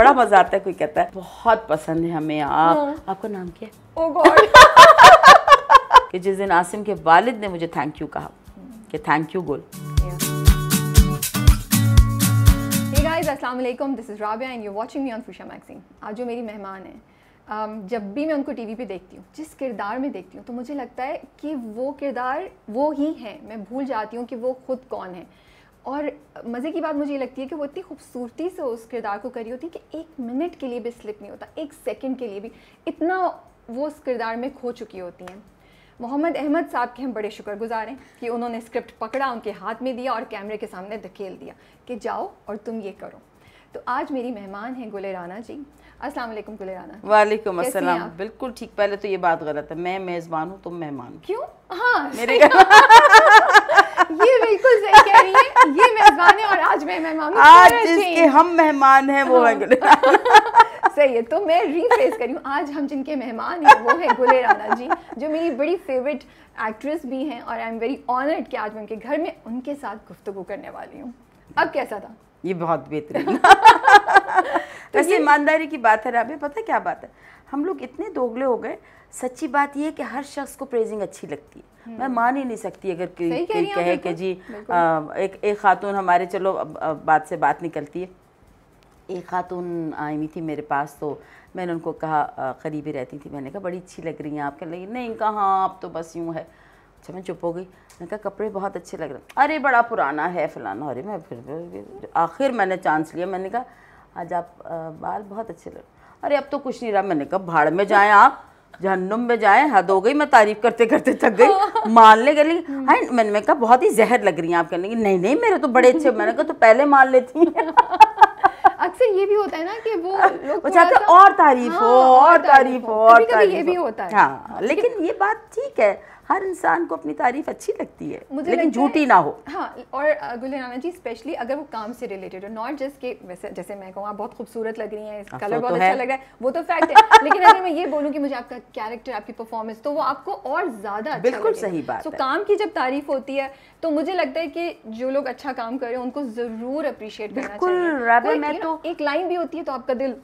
बड़ा मजा आता है कोई कहता है बहुत पसंद है हमें आप हाँ। आपका नाम क्या है oh कि जिस दिन आसिम के वालिद ने मुझे थैंक यू कहा कि thank you Gul Aslam this is Rabia and you watching me on Fuchsia magazine आज जो मेरी मेहमान हैं um, जब भी मैं उनको टीवी पे देखती हूँ जिस किरदार में देखती हूँ तो मुझे लगता है कि वो किरदार वो ही हैं मैं भूल जाती हूँ कि वो खुद कौन है और मज़े की बात मुझे ये लगती है कि वो इतनी खूबसूरती से उस किरदार को करी होती है कि एक मिनट के लिए भी स्लिप नहीं होता एक सेकंड के लिए भी इतना वो उस किरदार में खो चुकी होती हैं मोहम्मद अहमद साहब के हम बड़े शुक्रगुजार हैं कि उन्होंने स्क्रिप्ट पकड़ा उनके हाथ में दिया और कैमरे के सामने धकेल दिया कि जाओ और तुम ये करो तो आज मेरी मेहमान हैं गुले राना जी अस्सलाम वालेकुम गुले राना वालेकुम अस्सलाम बिल्कुल ठीक पहले तो ये बात गलत है मैं मेज़बान हूँ तुम मेहमान क्यों हाँ मेरे ये बिल्कुल सही कह रही है ये मेजबान है और आज मैं मेहमान आज जिसके हम मेहमान हैं वो है हाँ। गुले सही है तो मैं रीफ्रेस करी हूँ आज हम जिनके मेहमान हैं वो है गुले राणा जी जो मेरी बड़ी फेवरेट एक्ट्रेस भी हैं और आई एम वेरी ऑनर्ड कि आज मैं उनके घर में उनके साथ गुफ्तु करने वाली हूँ अब कैसा था ये बहुत बेहतरीन तो वैसे ईमानदारी की बात है राबे पता क्या बात है हम लोग इतने दोगले हो गए सच्ची बात यह है कि हर शख्स को प्रेजिंग अच्छी लगती है हम्म। मैं मान ही नहीं सकती अगर कोई कहे कि जी आ, एक एक खातून हमारे चलो अब, अब बात से बात निकलती है एक खातून आई हुई थी मेरे पास तो मैंने उनको कहा करीबी रहती थी मैंने कहा बड़ी अच्छी लग रही हैं आप कह लगी नहीं कहाँ हाँ आप तो बस यूँ है अच्छा मैं चुप हो गई मैंने कहा कपड़े बहुत अच्छे लग रहे हैं अरे बड़ा पुराना है फ़लाना अरे मैं फिर आखिर मैंने चांस लिया मैंने कहा आज आप बाल बहुत अच्छे लग रहे अरे अब तो कुछ नहीं रहा मैंने कहा भाड़ में जाएँ आप जहन्नुम में जाए हद हो गई मैं तारीफ करते करते थक गई हाँ। मान ले गई हाँ मैंने कहा बहुत ही जहर लग रही हैं आप कहने की नहीं नहीं मेरे तो बड़े अच्छे मैंने कहा तो पहले मान लेती अक्सर ये भी होता है ना कि वो हाँ, लोग चाहते और तारीफ हो हाँ, और तारीफ हो और तारीफ ये भी होता है हाँ लेकिन ये बात ठीक है हर इंसान को अपनी तारीफ अच्छी लगती है मुझे लेकिन झूठी ना हो हाँ और गुलराना जी स्पेशली अगर वो काम से रिलेटेड हो नॉट जस्ट के वैसे जैसे मैं कहूँ आप बहुत खूबसूरत लग रही हैं कलर हाँ, बहुत तो अच्छा लग रहा है वो तो फैक्ट है लेकिन अगर मैं ये बोलूँ कि मुझे आपका कैरेक्टर आपकी परफॉर्मेंस तो वो आपको और ज़्यादा अच्छा बिल्कुल सही बात तो काम की जब तारीफ होती है तो मुझे लगता है कि जो लोग अच्छा काम कर रहे हैं उनको ज़रूर अप्रिशिएट करना चाहिए मैं तो एक लाइन तो भी होती है तो आपका दिल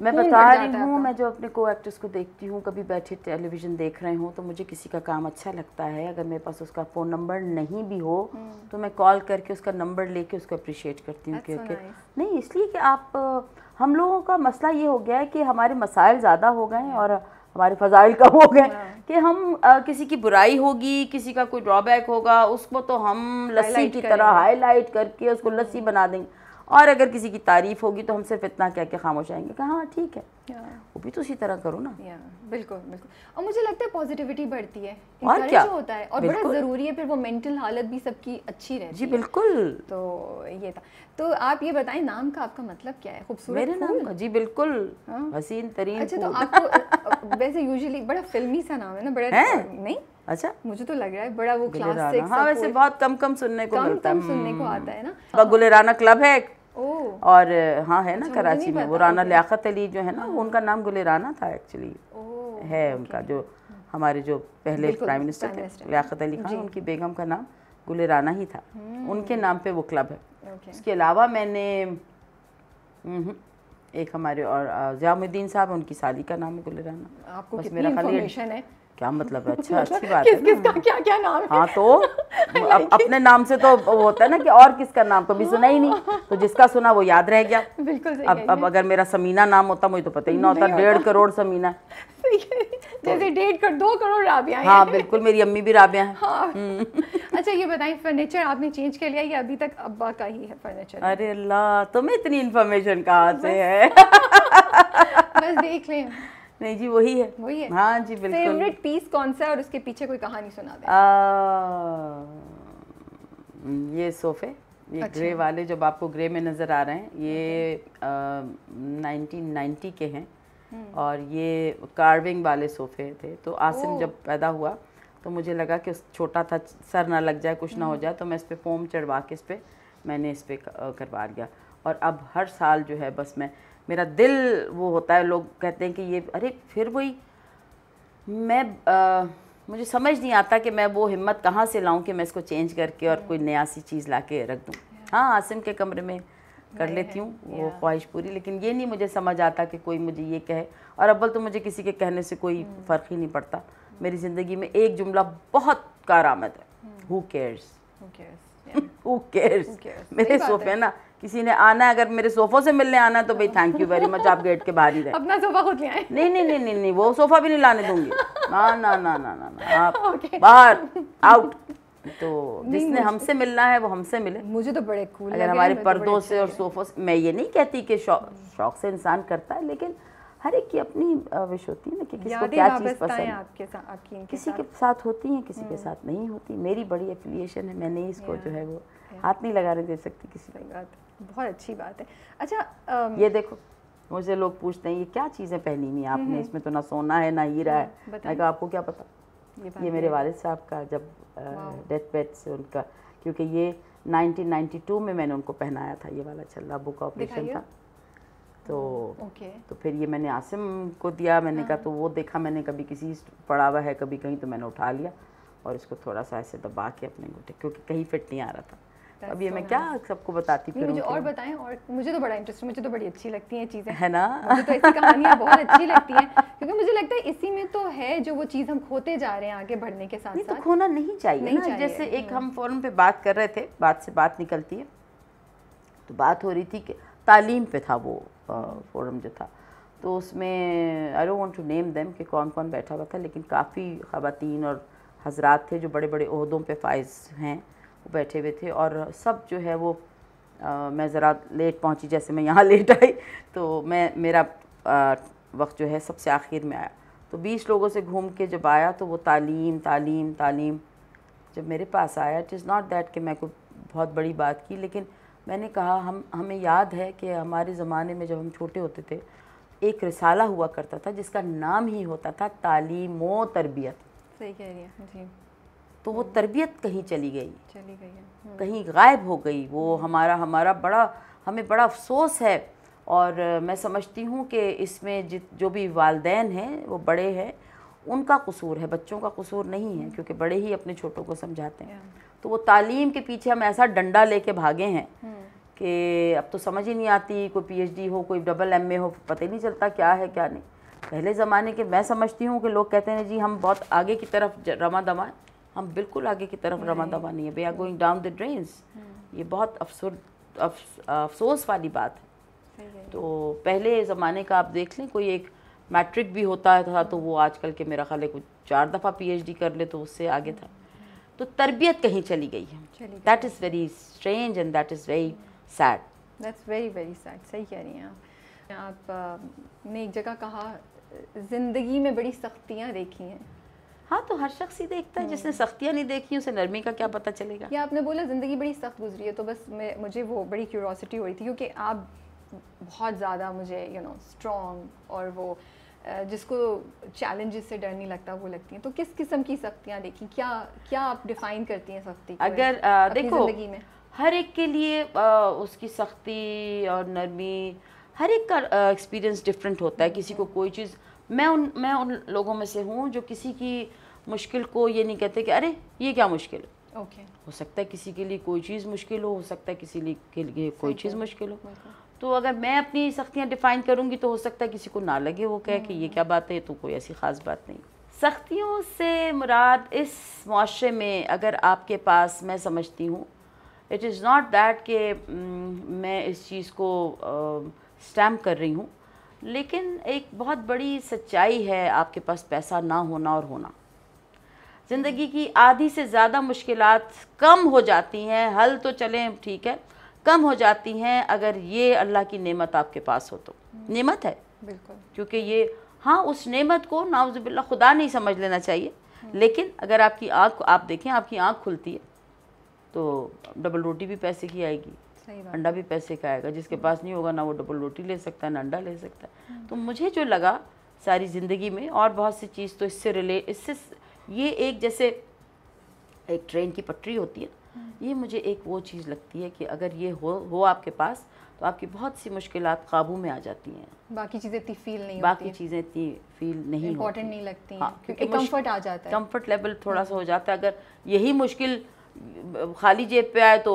मैं बता रही हूँ मैं जो अपने को एक्ट्रेस को देखती हूँ कभी बैठे टेलीविज़न देख रहे हूँ तो मुझे किसी का काम अच्छा लगता है अगर मेरे पास उसका फ़ोन नंबर नहीं भी हो हम्म। तो मैं कॉल करके उसका नंबर लेके उसको अप्रिशिएट करती हूँ क्योंकि nice. नहीं इसलिए कि आप हम लोगों का मसला ये हो गया है कि हमारे मसाइल ज़्यादा हो गए हम्म। और हमारे फजाइल कम हो गए कि हम आ, किसी की बुराई होगी किसी का कोई ड्रॉबैक होगा उसको तो हम लस्सी की तरह हाईलाइट करके उसको हम्म। लस्सी बना देंगे और अगर किसी की तारीफ होगी तो हम सिर्फ इतना कह के खामोश आएंगे कि हाँ ठीक है वो भी तो उसी तरह करो ना बिल्कुल बिल्कुल और मुझे लगता है पॉजिटिविटी बढ़ती है और क्या होता है और बड़ा ज़रूरी है फिर वो मेंटल हालत भी सबकी अच्छी रहती जी बिल्कुल तो ये था तो आप ये बताएं नाम का आपका मतलब क्या है खूबसूरत मेरे नाम का जी बिल्कुल हाँ। हसीन तरीन अच्छा तो आपको वैसे यूजुअली बड़ा फिल्मी सा नाम है ना बड़ा नहीं अच्छा मुझे तो लग रहा है बड़ा वो क्लासिक हाँ वैसे बहुत कम कम सुनने को कम मिलता कम है सुनने को हम्म। आता है ना गुलेराना क्लब है और हाँ है ना अच्छा, कराची में वो राना लियात अली जो है ना हाँ। उनका नाम गुलेराना था एक्चुअली है उनका जो हमारे जो पहले प्राइम मिनिस्टर थे लियात अली खान उनकी बेगम का नाम गुलेराना ही था हम्म। उनके नाम पे वो क्लब है उसके अलावा मैंने हम्म, एक हमारे और जयामुद्दीन साहब उनकी साली का नाम है गुलेराना आपको कितनी इन्फॉर्मेशन है क्या मतलब है अच्छा अच्छी बात किस, है का, क्या क्या नाम हाँ, है हाँ तो अपने नाम से तो होता है ना कि और किसका नाम कभी सुना ही नहीं तो जिसका सुना वो याद रह गया बिल्कुल अब अब अगर मेरा समीना नाम होता मुझे तो पता ही ना होता तो डेढ़ करोड़ समीना जैसे डेढ़ कर दो करोड़ राबिया हाँ बिल्कुल मेरी अम्मी भी राबिया हैं हाँ। हम्म। अच्छा ये बताइए फर्नीचर आपने चेंज कर लिया या अभी तक अब्बा का ही है फर्नीचर अरे अल्लाह तुम्हें इतनी इन्फॉर्मेशन कहाँ से है बस देख लें नहीं जी वही है वही है हाँ जी बिल्कुल फेवरेट पीस कौन सा है और उसके पीछे कोई कहानी सुना दे आ, ये सोफे ये अच्छा। ग्रे वाले जब आपको ग्रे में नज़र आ रहे हैं ये नाइनटीन नाइन्टी के हैं हम्म। और ये कार्विंग वाले सोफे थे तो आसिम जब पैदा हुआ तो मुझे लगा कि छोटा था सर ना लग जाए कुछ ना हो हम्म। जाए तो मैं इस पर फोम चढ़वा के इस पर मैंने इस पर करवा लिया और अब हर साल जो है बस मैं मेरा दिल वो होता है लोग कहते हैं कि ये अरे फिर वही मैं आ, मुझे समझ नहीं आता कि मैं वो हिम्मत कहाँ से लाऊं कि मैं इसको चेंज करके और कोई नया सी चीज़ ला के रख दूँ हाँ आसिम के कमरे में कर लेती हूँ वो ख्वाहिश पूरी लेकिन ये नहीं मुझे समझ आता कि कोई मुझे ये कहे और अव्वल तो मुझे किसी के कहने से कोई hmm. फ़र्क ही नहीं पड़ता मेरी ज़िंदगी में एक जुमला बहुत कार आमद है हु केयर्स हु केयर्स मेरे सोफे ना किसी ने आना है अगर मेरे सोफों से मिलने आना है तो भाई थैंक यू वेरी मच आप गेट के बाहर ही रहे अपना सोफा खुद ले आए नहीं नहीं नहीं नहीं नहीं वो सोफा भी नहीं लाने दूंगी ना ना ना ना ना, ना आप okay. बाहर आउट तो जिसने हमसे मिलना है वो हमसे मिले मुझे तो बड़े कूल अगर हमारे तो पर्दों से और सोफों से मैं ये नहीं कहती कि शौक से इंसान करता है लेकिन हर एक की अपनी विश होती है ना कि किसको क्या चीज़ पसंद है आपके साथ आपकी इनके किसी साथ। के साथ होती है किसी के हम्म। साथ नहीं होती मेरी बड़ी एफिलिएशन है मैंने इसको जो है वो हाथ नहीं लगा रहे दे सकती किसी बात बहुत अच्छी बात है अच्छा आ, ये देखो मुझे लोग पूछते हैं ये क्या चीज़ें पहनी हुई आपने हम्म। इसमें तो ना सोना है ना हीरा है हम्म, मैं कहा आपको क्या पता ये, ये मेरे वाल साहब का जब डेथ बेड से उनका क्योंकि ये 1992 में मैंने उनको पहनाया था ये वाला छल्ला बुक ऑपरेशन था तो ओके तो फिर ये मैंने आसिम को दिया मैंने कहा हाँ। तो वो देखा मैंने कभी किसी पड़ा हुआ है कभी कहीं तो मैंने उठा लिया और इसको थोड़ा सा ऐसे दबा के अपने घुटे क्योंकि कहीं फिट नहीं आ रहा था लगता है अब ये मैं क्या सबको बताती फिरूं मुझे और बताएं और मुझे तो बड़ा इंटरेस्ट मुझे तो बड़ी अच्छी लगती है चीज़ें है ना तो ऐसी कहानियाँ बहुत अच्छी लगती है क्योंकि मुझे लगता है इसी में तो है जो वो चीज़ हम खोते जा रहे हैं आगे बढ़ने के तो साथ साथ खोना नहीं चाहिए जैसे एक हम्म। हम फोरम पे बात कर रहे थे बात से बात निकलती है तो बात हो रही थी कि तालीम पे था वो फोरम जो था तो उसमें I don't want to name them कि कौन कौन बैठा हुआ था लेकिन काफ़ी ख़वातीन और हजरात थे जो बड़े बड़े अहदों पे फाइज हैं बैठे हुए थे और सब जो है वो आ, मैं ज़रा लेट पहुंची जैसे मैं यहाँ लेट आई तो मैं मेरा आ, वक्त जो है सबसे आखिर में आया तो बीस लोगों से घूम के जब आया तो वो तालीम तालीम तालीम जब मेरे पास आया इट इज़ नॉट दैट कि मैं कोई बहुत बड़ी बात की लेकिन मैंने कहा हम हमें याद है कि हमारे ज़माने में जब हम छोटे होते थे एक रिसाला हुआ करता था जिसका नाम ही होता था तालीम व तरबियत सही कह रही है जी तो वो तरबियत कहीं चली गई चली गई हम्म। कहीं गायब हो गई वो हम्म। हमारा हमारा बड़ा हमें बड़ा अफसोस है और मैं समझती हूँ कि इसमें जित जो भी वालदेन हैं वो बड़े हैं उनका कसूर है बच्चों का कसूर नहीं है हम्म। क्योंकि बड़े ही अपने छोटों को समझाते हैं तो वो तालीम के पीछे हम ऐसा डंडा लेके भागे हैं कि अब तो समझ ही नहीं आती कोई पीएचडी हो कोई डबल एमए हो पता ही नहीं चलता क्या है क्या नहीं पहले ज़माने के मैं समझती हूँ कि लोग कहते हैं जी हम बहुत आगे की तरफ रमा दमा हम बिल्कुल आगे की तरफ दवा नहीं है we are going down the drains ये बहुत अफसोर अफसोस वाली बात है तो पहले ज़माने का आप देख लें कोई एक मैट्रिक भी होता था तो वो आजकल के मेरा ख्याल है कुछ चार दफ़ा पीएचडी कर ले तो उससे आगे था hmm. तो तरबियत कहीं चली गई है that is very strange and that is very sad that's very very sad सही कह रही हैं आप आपने एक जगह कहा ज़िंदगी में बड़ी सख्तियाँ देखी हैं हाँ तो हर शख्स ही देखता है जिसने हाँ। सख्तियाँ नहीं देखी उसे नरमी का क्या पता चलेगा या आपने बोला ज़िंदगी बड़ी सख्त गुजरी है तो बस मैं मुझे वो बड़ी क्यूरोसिटी हो रही थी क्योंकि आप बहुत ज़्यादा मुझे यू नो स्ट्रॉन्ग और वो जिसको चैलेंजेस से डर नहीं लगता वो लगती हैं तो किस किस्म की सख्तियाँ देखी क्या क्या आप डिफाइन करती हैं सख्ती अगर देखो ज़िंदगी में हर एक के लिए उसकी सख्ती और नरमी हर एक का एक्सपीरियंस डिफरेंट होता है किसी को कोई चीज़ मैं उन मैं उन लोगों में से हूँ जो किसी की मुश्किल को ये नहीं कहते कि अरे ये क्या मुश्किल ओके okay. हो सकता है किसी के लिए कोई चीज़ मुश्किल हो हो सकता है किसी के लिए कोई चीज़ मुश्किल हो तो अगर मैं अपनी सख्तियाँ डिफ़ाइन करूँगी तो हो सकता है किसी को ना लगे वो कहे कि ये hmm. क्या बात है तो कोई ऐसी ख़ास बात नहीं सख्तियों से मुराद इस माशरे में अगर आपके पास मैं समझती हूँ इट इज़ नॉट दैट कि मैं इस चीज़ को स्टैम्प कर रही हूँ लेकिन एक बहुत बड़ी सच्चाई है आपके पास पैसा ना होना और होना ज़िंदगी की आधी से ज़्यादा मुश्किल कम हो जाती हैं हल तो चलें ठीक है कम हो जाती हैं अगर ये अल्लाह की नेमत आपके पास हो तो हम्म। नेमत है बिल्कुल क्योंकि ये हाँ उस नेमत को नाउजबिल्ला खुदा नहीं समझ लेना चाहिए हम्म। लेकिन अगर आपकी आँख आप देखें आपकी आँख खुलती है तो डबल रोटी भी पैसे की आएगी अंडा भी पैसे का आएगा जिसके हम्म। पास नहीं होगा ना वो डबल रोटी ले सकता है ना अंडा ले सकता है हम्म। तो मुझे जो लगा सारी ज़िंदगी में और बहुत सी चीज़ तो इससे रिले इससे ये एक जैसे एक ट्रेन की पटरी होती है हम्म। ये मुझे एक वो चीज़ लगती है कि अगर ये हो हो आपके पास तो आपकी बहुत सी मुश्किल काबू में आ जाती हैं बाकी चीज़ें इतनी फील नहीं बाकी चीज़ें इतनी फील नहीं इम्पोर्टेंट नहीं लगती हाँ, क्योंकि कम्फर्ट आ जाता है कम्फर्ट लेवल थोड़ा सा हो जाता है अगर यही मुश्किल खाली जेब पे आए तो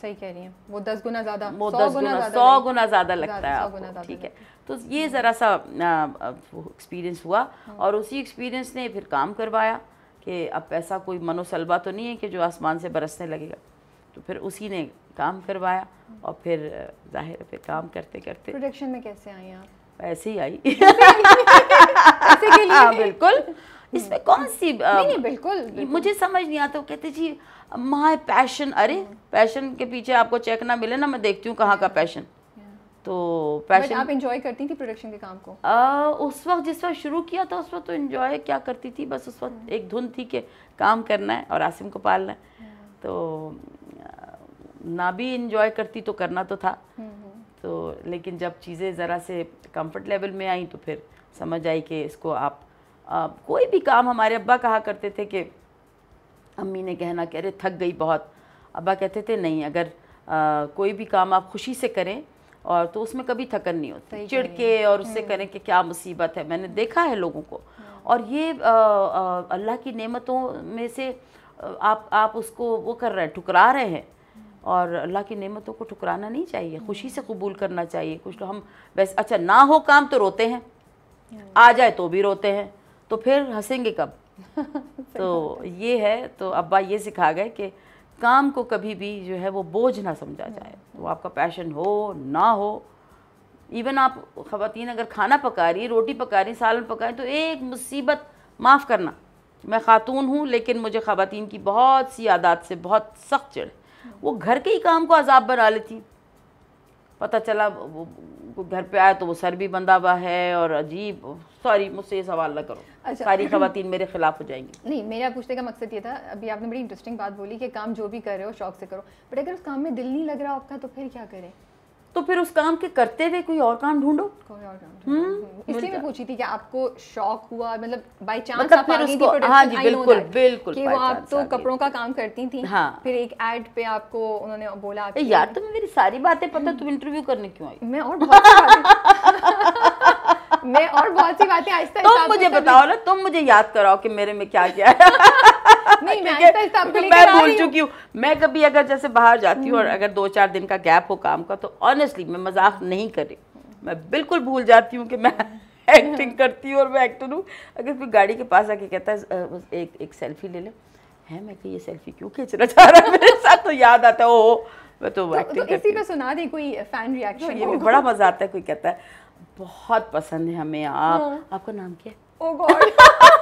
सही कह रही हैं वो दस गुना ज़्यादा वो दस गुना सौ गुना ज़्यादा लगता है ठीक है तो ये ज़रा सा एक्सपीरियंस हुआ हाँ। और उसी एक्सपीरियंस ने फिर काम करवाया कि अब पैसा कोई मनोसलबा तो नहीं है कि जो आसमान से बरसने लगेगा तो फिर उसी ने काम करवाया और फिर जाहिर फिर काम करते करते प्रोडक्शन में कैसे आई आप ऐसे ही आई हाँ बिल्कुल इसमें कौन सी आ, नहीं, नहीं, बिल्कुल, बिल्कुल मुझे समझ नहीं आता वो कहते जी माय पैशन अरे हम्म। पैशन के पीछे आपको चेक ना मिले ना मैं देखती हूँ कहाँ का पैशन तो पैशन आप एंजॉय करती थी प्रोडक्शन के काम को आ, उस वक्त जिस वक्त शुरू किया था उस वक्त तो एंजॉय क्या करती थी बस उस वक्त एक धुन थी कि काम करना है और आसिम को पालना है तो ना भी इंजॉय करती तो करना तो था हम्म, हम्म। तो लेकिन जब चीज़ें ज़रा से कंफर्ट लेवल में आई तो फिर समझ आई कि इसको आप आ, कोई भी काम हमारे अब्बा कहा करते थे कि अम्मी ने कहना कह रहे थक गई बहुत अब्बा कहते थे नहीं अगर आ, कोई भी काम आप खुशी से करें और तो उसमें कभी थकन नहीं होती चिड़ के और उससे हम्म। करें कि क्या मुसीबत है मैंने देखा है लोगों को हम्म। और ये अल्लाह की नेमतों में से आप आप उसको वो कर रहे हैं ठुकरा रहे हैं हम्म। और अल्लाह की नेमतों को ठुकराना नहीं चाहिए खुशी से कबूल करना चाहिए कुछ लोग तो हम वैसे अच्छा ना हो काम तो रोते हैं आ जाए तो भी रोते हैं तो फिर हंसेंगे कब तो ये है तो अब्बा ये सिखा गए कि काम को कभी भी जो है वो बोझ ना समझा जाए हम्म। वो आपका पैशन हो ना हो इवन आप ख़वान अगर खाना पका रही रोटी पका रही सालन पका रही तो एक मुसीबत माफ़ करना मैं ख़ातून हूँ लेकिन मुझे ख़वान की बहुत सी आदत से बहुत सख्त चिड़ हम्म। वो घर के ही काम को अजाब बना लेती पता चला घर पे आया तो वो सर भी बंधा हुआ है और अजीब सॉरी मुझसे ये सवाल ना करो अच्छा सारी खातन मेरे खिलाफ हो जाएंगी नहीं मेरा पूछने का मकसद ये था अभी आपने बड़ी इंटरेस्टिंग बात बोली कि काम जो भी कर रहे हो शौक से करो बट अगर उस काम में दिल नहीं लग रहा आपका तो फिर क्या करें तो फिर उस काम के करते हुए कोई और काम ढूंढो काम हम्म, हम्म। इसलिए मैं पूछी थी कि आपको शौक हुआ मतलब बाय चांस मतलब आप आगे उसको, हाँ बिल्कुल बिल्कुल कि वो आप तो कपड़ों का काम करती थी हाँ फिर एक एड पे आपको उन्होंने बोला यार तुम्हें मेरी सारी बातें पता हम्म। तुम इंटरव्यू करने क्यों आई मैं और मैं और बहुत सी बातें आहिस्ता तुम मुझे बताओ ना तुम मुझे याद कराओ कि मेरे में क्या क्या है नहीं तो मैं भूल चुकी हूँ मैं कभी अगर जैसे बाहर जाती हूँ और हम्म। अगर दो चार दिन का गैप हो काम का तो ऑनेस्टली मैं मजाक नहीं करी मैं बिल्कुल भूल जाती हूँ कि मैं एक्टिंग करती हूँ और मैं एक्टर हूँ अगर कोई गाड़ी के पास आके कहता है एक एक सेल्फी ले ले है मैं ये सेल्फी क्यों खींचना चाह रहा है मेरे साथ तो याद आता है ओ मैं तो, तो, तो इसी सुना दी कोई फैन रिएक्शन तो ये भी बड़ा मजा आता है कोई कहता है बहुत पसंद है हमें आप हाँ। आपका नाम क्या है ओ oh गॉड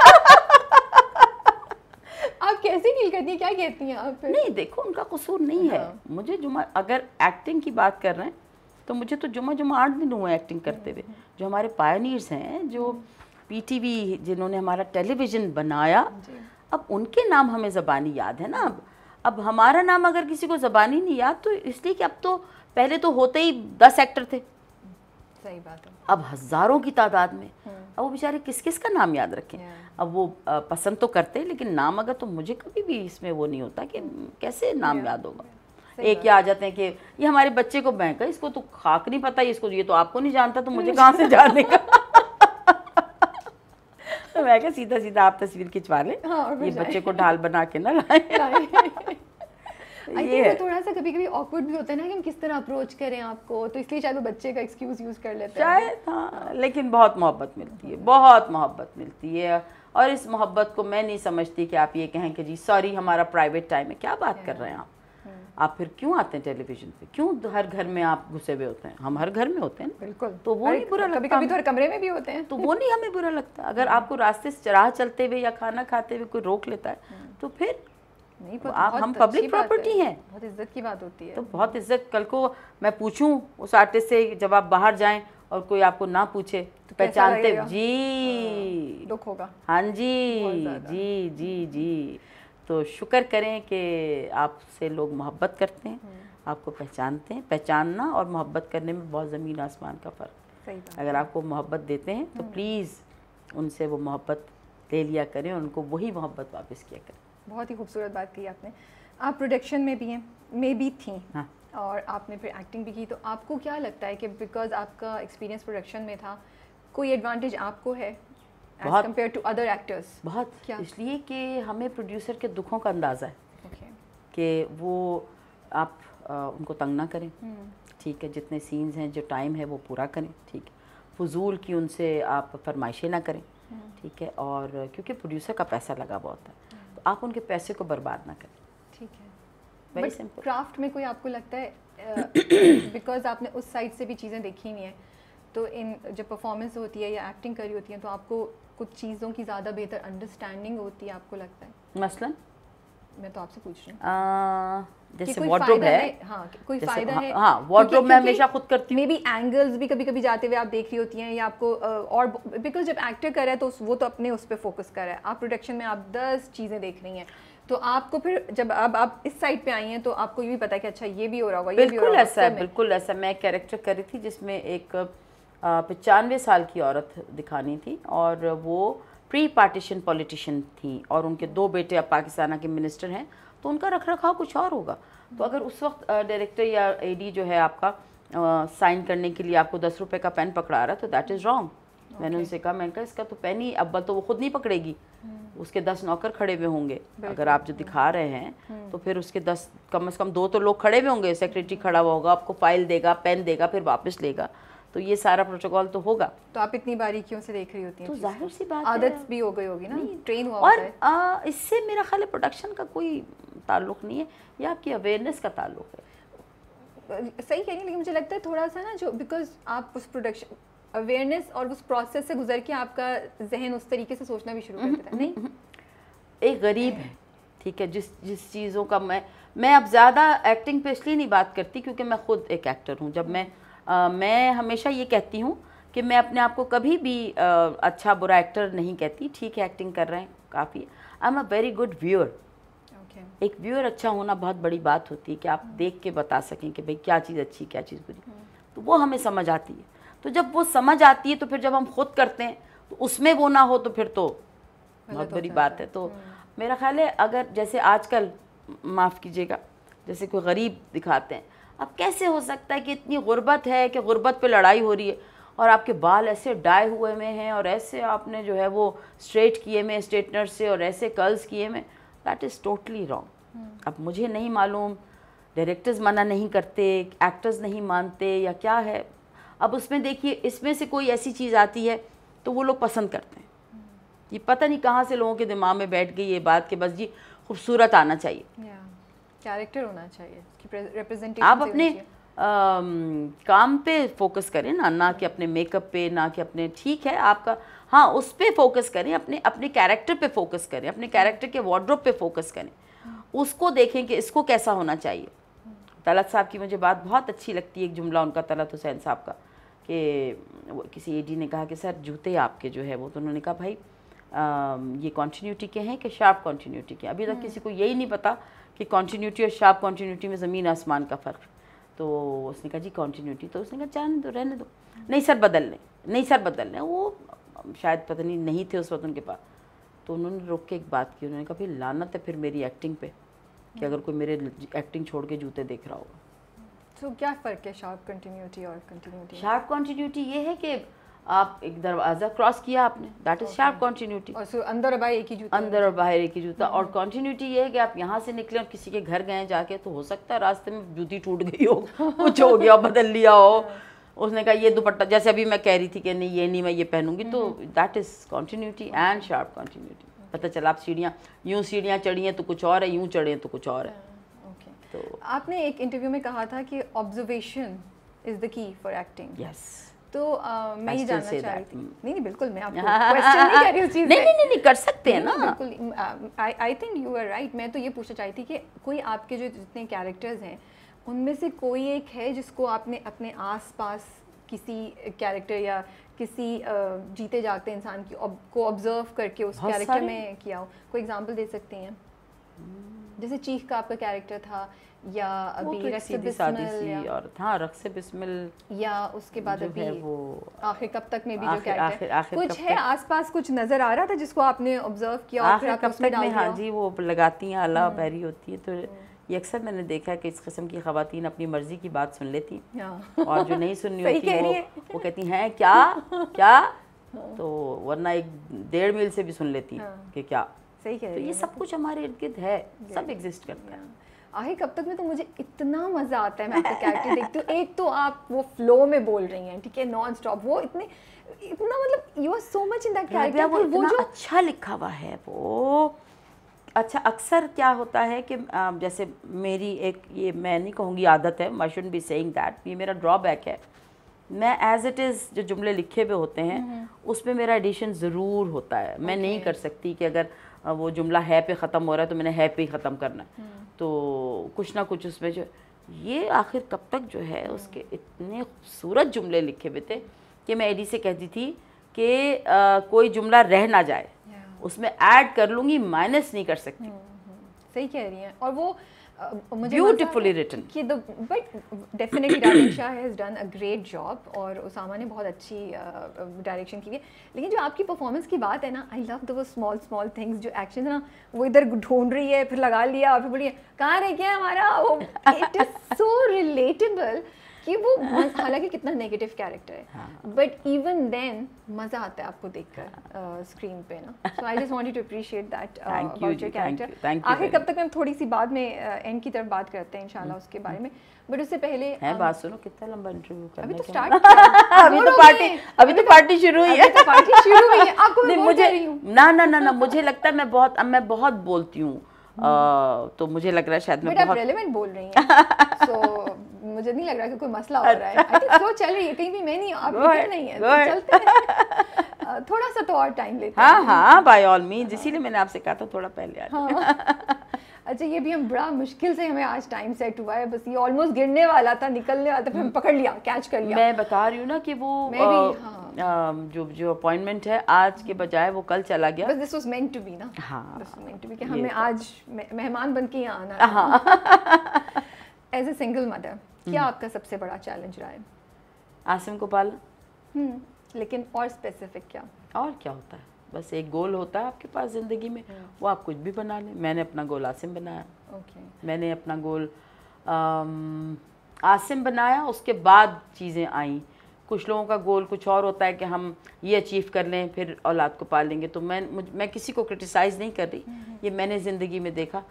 कैसे फील करती हैं क्या कहती हैं आप नहीं देखो उनका कसूर नहीं है हाँ। मुझे जुमा अगर एक्टिंग की बात कर रहे हैं तो मुझे तो जुमा जुमा आठ दिन हुए एक्टिंग करते हुए हाँ, हाँ। जो हमारे पायनियर्स हैं जो पीटीवी जिन्होंने हमारा टेलीविज़न बनाया अब उनके नाम हमें ज़बानी याद है ना अब अब हमारा नाम अगर किसी को ज़बानी नहीं याद तो इसलिए कि अब तो पहले तो होते ही दस एक्टर थे सही बात है अब हज़ारों की तादाद में अब वो बेचारे किस किस का नाम याद रखें yeah. अब वो पसंद तो करते हैं लेकिन नाम अगर तो मुझे कभी भी इसमें वो नहीं होता कि कैसे नाम yeah. याद होगा yeah. एक या आ जाते हैं कि ये हमारे बच्चे को बैंक है इसको तो खाक नहीं पता इसको ये तो आपको नहीं जानता तो मुझे कहाँ से जाने का तो मैं क्या सीधा सीधा आप तस्वीर खिंचवा लें हाँ, ये बच्चे को ढाल बना के ना लाए आई थिंक वो थोड़ा सा कभी कभी ऑकवर्ड भी होता है ना कि हम किस तरह अप्रोच करें आपको तो इसलिए शायद वो बच्चे का एक्सक्यूज यूज़ कर लेते हैं शायद हाँ, हाँ लेकिन बहुत मोहब्बत मिलती है बहुत मोहब्बत मिलती है और इस मोहब्बत को मैं नहीं समझती कि आप ये कहें कि जी सॉरी हमारा प्राइवेट टाइम है क्या बात कर रहे हैं आप hmm. आप फिर क्यों आते हैं टेलीविजन पे क्यों हर घर में आप घुसे हुए होते हैं हम हर घर में होते हैं बिल्कुल तो वो नहीं बुरा कभी कभी तो हर कमरे में भी होते हैं तो वो नहीं हमें बुरा लगता अगर आपको रास्ते से चराह चलते हुए या खाना खाते हुए कोई रोक लेता है hmm. तो फिर नहीं पर आप हम पब्लिक प्रॉपर्टी हैं बहुत इज्जत की बात होती है तो बहुत इज्जत कल को मैं पूछूं उस आर्टिस्ट से जब आप बाहर जाएं और कोई आपको ना पूछे तो, तो पहचानते जी हाँ, दुख होगा हाँ जी जी जी जी तो शुक्र करें कि आपसे लोग मोहब्बत करते हैं हम्म। आपको पहचानते हैं पहचानना और मोहब्बत करने में बहुत ज़मीन आसमान का फ़र्क अगर आपको मोहब्बत देते हैं तो प्लीज़ हम्म। उनसे वो मोहब्बत ले लिया करें उनको वही मोहब्बत वापस किया करें बहुत ही खूबसूरत बात की आपने आप प्रोडक्शन में भी हैं मे भी थी हाँ. और आपने फिर एक्टिंग भी की तो आपको क्या लगता है कि बिकॉज आपका एक्सपीरियंस प्रोडक्शन में था कोई एडवांटेज आपको है बहुत कंपेयर टू अदर एक्टर्स बहुत क्या इसलिए कि हमें प्रोड्यूसर के दुखों का अंदाज़ा है कि वो आप आ, उनको तंग ना करें हम्म। ठीक है जितने सीन्स हैं जो टाइम है वो पूरा करें ठीक है फजूल की उनसे आप फरमाइशें ना करें हम्म। ठीक है और क्योंकि प्रोड्यूसर का पैसा लगा हुआ होता है आप उनके पैसे को बर्बाद ना करें ठीक है वेरी सिंपल क्राफ्ट में कोई आपको लगता है बिकॉज uh, आपने उस साइड से भी चीज़ें देखी हुई हैं तो इन जब परफॉर्मेंस होती है या एक्टिंग करी होती है तो आपको कुछ चीज़ों की ज़्यादा बेहतर अंडरस्टैंडिंग होती है आपको लगता है मसलन मैं तो आपसे पूछ रही हूँ जैसे वार्ड्रोब है हाँ कोई फायदा हाँ, है हाँ वार्ड्रोब मैं हमेशा खुद करती हूँ मे बी एंगल्स भी कभी कभी जाते हुए आप देख रही होती हैं या आपको और बिकॉज जब एक्टर कर रहा है तो वो तो अपने उस पर फोकस कर रहा है आप प्रोडक्शन में आप दस चीज़ें देख रही हैं तो आपको फिर जब अब आप इस साइड पे आई हैं तो आपको ये भी पता है कि अच्छा ये भी हो रहा होगा बिल्कुल ऐसा है बिल्कुल ऐसा मैं कैरेक्टर कर रही थी जिसमें एक पचानवे साल की औरत दिखानी थी और वो प्री पार्टीशन पॉलिटिशियन थी और उनके दो बेटे अब पाकिस्तान के मिनिस्टर हैं तो उनका रख रखाव कुछ और होगा तो अगर उस वक्त डायरेक्टर या एडी जो है आपका साइन करने के लिए आपको दस रुपये का पेन पकड़ा रहा है तो दैट इज़ रॉन्ग मैंने उनसे कहा मैंने कहा इसका तो पेन ही अब्बल तो वो खुद नहीं पकड़ेगी हम्म। उसके दस नौकर खड़े हुए होंगे अगर आप जो हम्म। दिखा रहे हैं हम्म। तो फिर उसके दस कम से कम दो तो लोग खड़े हुए होंगे सेक्रेटरी खड़ा हुआ होगा आपको फाइल देगा पेन देगा फिर वापस लेगा तो ये सारा प्रोटोकॉल तो होगा तो आप इतनी बारीकियों से देख रही होती तो जाहिर सी बात आदत भी हो गई होगी ना ट्रेन हुआ और इससे मेरा ख्याल प्रोडक्शन का कोई ताल्लुक नहीं है या आपकी अवेयरनेस का ताल्लुक है सही कह रही लेकिन मुझे लगता है थोड़ा सा ना जो बिकॉज आप उस प्रोडक्शन अवेयरनेस और उस प्रोसेस से गुजर के आपका जहन उस तरीके से सोचना भी शुरू कर हम्म, देता है नहीं हम्म, हम्म। एक गरीब है ठीक है जिस जिस चीज़ों का मैं मैं अब ज़्यादा एक्टिंग पे इसलिए नहीं बात करती क्योंकि मैं खुद एक एक्टर हूँ जब मैं आ, मैं हमेशा ये कहती हूँ कि मैं अपने आप को कभी भी आ, अच्छा बुरा एक्टर नहीं कहती ठीक है एक्टिंग कर रहे हैं काफ़ी I am a very good viewer एक व्यूअर अच्छा होना बहुत बड़ी बात होती है कि आप hmm. देख के बता सकें कि भाई क्या चीज़ अच्छी क्या चीज़ बुरी hmm. तो वो हमें समझ आती है तो जब वो समझ आती है तो फिर जब हम खुद करते हैं तो उसमें वो ना हो तो फिर तो बहुत बड़ी बात है तो hmm. मेरा ख्याल है अगर जैसे आजकल माफ़ कीजिएगा जैसे कोई गरीब दिखाते हैं अब कैसे हो सकता है कि इतनी गुर्बत है कि गुर्बत पे लड़ाई हो रही है और आपके बाल ऐसे डाए हुए में हैं और ऐसे आपने जो है वो स्ट्रेट किए में स्ट्रेटनर से और ऐसे कर्ल्स किए में दैट इज़ टोटली रॉन्ग अब मुझे नहीं मालूम डायरेक्टर्स मना नहीं करते एक्टर्स नहीं मानते या क्या है अब उसमें देखिए इसमें से कोई ऐसी चीज़ आती है तो वो लोग पसंद करते हैं हम्म। ये पता नहीं कहाँ से लोगों के दिमाग में बैठ गई ये बात कि बस जी खूबसूरत आना चाहिए कैरेक्टर होना चाहिए उसकी रिप्रेजेंटेशन आप अपने आ, काम पे फोकस करें ना ना कि अपने मेकअप पे ना कि अपने ठीक है आपका हाँ उस पर फोकस करें अपने अपने कैरेक्टर पे फोकस करें अपने कैरेक्टर के वार्ड्रोप पे फोकस करें उसको देखें कि इसको कैसा होना चाहिए तलत साहब की मुझे बात बहुत अच्छी लगती है एक जुमला उनका तलत हुसैन साहब का कि किसी एडी ने कहा कि सर जूते आपके जो है वो तो उन्होंने कहा भाई आ, ये कॉन्टीन्यूटी के हैं कि शार्प कॉन्टीन्यूटी के अभी तक हम्म। किसी को यही नहीं पता कि कॉन्टीन्यूटी और शार्प कॉन्टीन्यूटी में ज़मीन आसमान का फ़र्क तो उसने कहा जी कॉन्टीन्यूटी तो उसने कहा जान दो रहने दो नहीं सर बदल लें नहीं सर बदल लें वो शायद पता नहीं नहीं थे उस वक्त उनके पास तो उन्होंने रोक के एक बात की उन्होंने कहा फिर लानत है फिर मेरी एक्टिंग पे कि अगर कोई मेरे एक्टिंग छोड़ के जूते देख रहा होगा तो क्या फ़र्क है शार्प कंटिन्यूटी और कंटिन्यूटी शार्प कंटिन्यूटी ये है कि आप एक दरवाज़ा क्रॉस किया आपने दैट इज़ शार्प कॉन्टीन्यूटी अंदर और बाहर एक ही जूता अंदर और बाहर एक ही जूता हम्म। और कॉन्टीन्यूटी ये है कि आप यहाँ से निकले और किसी के घर गए जाके तो हो सकता है रास्ते में जूती टूट गई हो कुछ हो गया बदल लिया हो उसने कहा ये दुपट्टा जैसे अभी मैं कह रही थी कि नहीं ये नहीं मैं ये पहनूंगी तो that is continuity and sharp continuity पता चला आप सीढ़ियाँ यूँ सीढ़ियाँ चढ़ी हैं तो कुछ और है यूँ चढ़े तो कुछ और है हाँ, तो आपने एक इंटरव्यू में कहा था कि observation is the key for acting yes तो मैं ही जानना चाह रही थी नहीं नहीं बिल्कुल मैं आपको क्वेश्चन नहीं कर रही उस चीज नहीं नहीं नहीं कर सकते हैं ना बिल्कुल I think you are right मैं तो ये पूछना चाह रही थी कि कोई आपके जो जितने कैरेक्टर्स हैं उनमें से कोई एक है जिसको आपने अपने आसपास किसी कैरेक्टर या किसी जीते जागते इंसान की को ऑब्जर्व करके उस कैरेक्टर में किया हो कोई एग्जांपल दे सकते हैं hmm. जैसे चीख का आपका कैरेक्टर था या अभी तो सीधी सादी सी और हाँ रक्स बिस्मिल या उसके बाद अभी वो आखिर कब तक में भी जो क्या आखिर, आखिर कुछ है आसपास कुछ नजर आ रहा था जिसको आपने ऑब्जर्व किया आखिर कब तक में हाँ जी वो लगाती हैं आला हम्म। बहरी होती है तो ये अक्सर मैंने देखा है कि इस किस्म की खातन अपनी मर्जी की बात सुन लेती और जो नहीं सुननी होती वो कहती हैं क्या क्या तो वरना एक डेढ़ मील से भी सुन लेती हाँ। कि क्या सही कह तो रही तो ये सब कुछ हमारे इर्द गिर्द है सब एग्जिस्ट करता है आहे कब तक में तो मुझे इतना मज़ा आता है मैं आपकी तो कैरेक्टर देखती हूँ एक तो आप वो फ्लो में बोल रही हैं ठीक है नॉन स्टॉप वो इतने इतना मतलब you are so much in that character वो, वो जो अच्छा लिखा हुआ है वो अच्छा अक्सर क्या होता है कि जैसे मेरी एक ये मैं नहीं कहूँगी आदत है I should be saying that ये मेरा ड्रॉबैक है मैं एज इट इज़ जो जुमले लिखे हुए होते हैं हम्म। उसमें मेरा एडिशन ज़रूर होता है मैं okay. नहीं कर सकती कि अगर वो जुमला है पे ख़त्म हो रहा है तो मैंने है पे ही ख़त्म करना है हम्म। तो कुछ ना कुछ उसमें जो ये आखिर कब तक जो है हम्म। उसके इतने खूबसूरत जुमले लिखे हुए थे कि मैं एडी से कहती थी कि कोई जुमला रह ना जाए उसमें ऐड कर लूँगी माइनस नहीं कर सकती हम्म, सही कह रही हैं और वो beautifully written but definitely Rajan Shah has done a great job और उसामा ने बहुत अच्छी डायरेक्शन की है लेकिन जो आपकी परफॉर्मेंस की बात है ना आई लव द वो स्मॉल स्मॉल थिंग्स जो एक्शन ना वो इधर ढूंढ रही है फिर लगा लिया और फिर बोलिए कहाँ रह गया हमारा वो इट इज़ सो रिलेटेबल कि वो हालांकि कितना नेगेटिव कैरेक्टर है बट इवन देन मज़ा आता है आपको देखकर स्क्रीन हाँ। पे ना so I just wanted to appreciate that about your character आखिर कब तक हम थोड़ी सी बाद में एंड की तरफ बात करते हैं इंशाल्लाह हम्म। उसके बारे में बट उससे पहले है बात सुनो कितना लंबा इंटरव्यू करना अभी तो स्टार्ट अभी तो पार्टी अभी तो पार्टी तो शुरू हुई है तो पार्टी शुरू हुई है आपको मैं बोल रही हूं ना ना ना ना मुझे लगता है मैं बहुत अब मैं बहुत बोलती हूं हम्म। तो मुझे लग रहा है शायद मैं बहुत रेलेवेंट बोल रही हूं सो मुझे नहीं लग रहा कि कोई मसला हो रहा है आई थिंक अच्छा। चल रही है कहीं भी मैं नहीं आप इधर नहीं है तो चलते हैं थोड़ा सा तो और टाइम लेते हाँ, हैं हाँ हाँ बाय ऑल मीन इसीलिए मैंने आपसे कहा था थोड़ा पहले आ हाँ अच्छा ये भी हम बड़ा मुश्किल से हमें आज टाइम सेट हुआ है बस ये ऑलमोस्ट गिरने वाला था निकलने वाला था फिर हम हम्म। पकड़ लिया कैच कर लिया मैं बता रही हूँ ना कि वो आ, हाँ। आ, जो जो अपॉइंटमेंट है आज के बजाय वो कल चला गया बस this was meant to be ना हाँ दिस मेंट टू बी कि हमें तो। आज मेहमान बन के यहाँ आना एज ए सिंगल मदर क्या हम्म। आपका सबसे बड़ा चैलेंज रहा है आसिम को पालना हम्म, लेकिन और स्पेसिफिक क्या और क्या होता है बस एक गोल होता है आपके पास ज़िंदगी में हम्म। वो आप कुछ भी बना लें मैंने अपना गोल आसिम बनाया ओके okay. मैंने अपना गोल आम, आसिम बनाया उसके बाद चीज़ें आई कुछ लोगों का गोल कुछ और होता है कि हम ये अचीव कर लें फिर औलाद को पालेंगे तो मैं मैं किसी को क्रिटिसाइज़ नहीं कर रही ये मैंने ज़िंदगी में देखा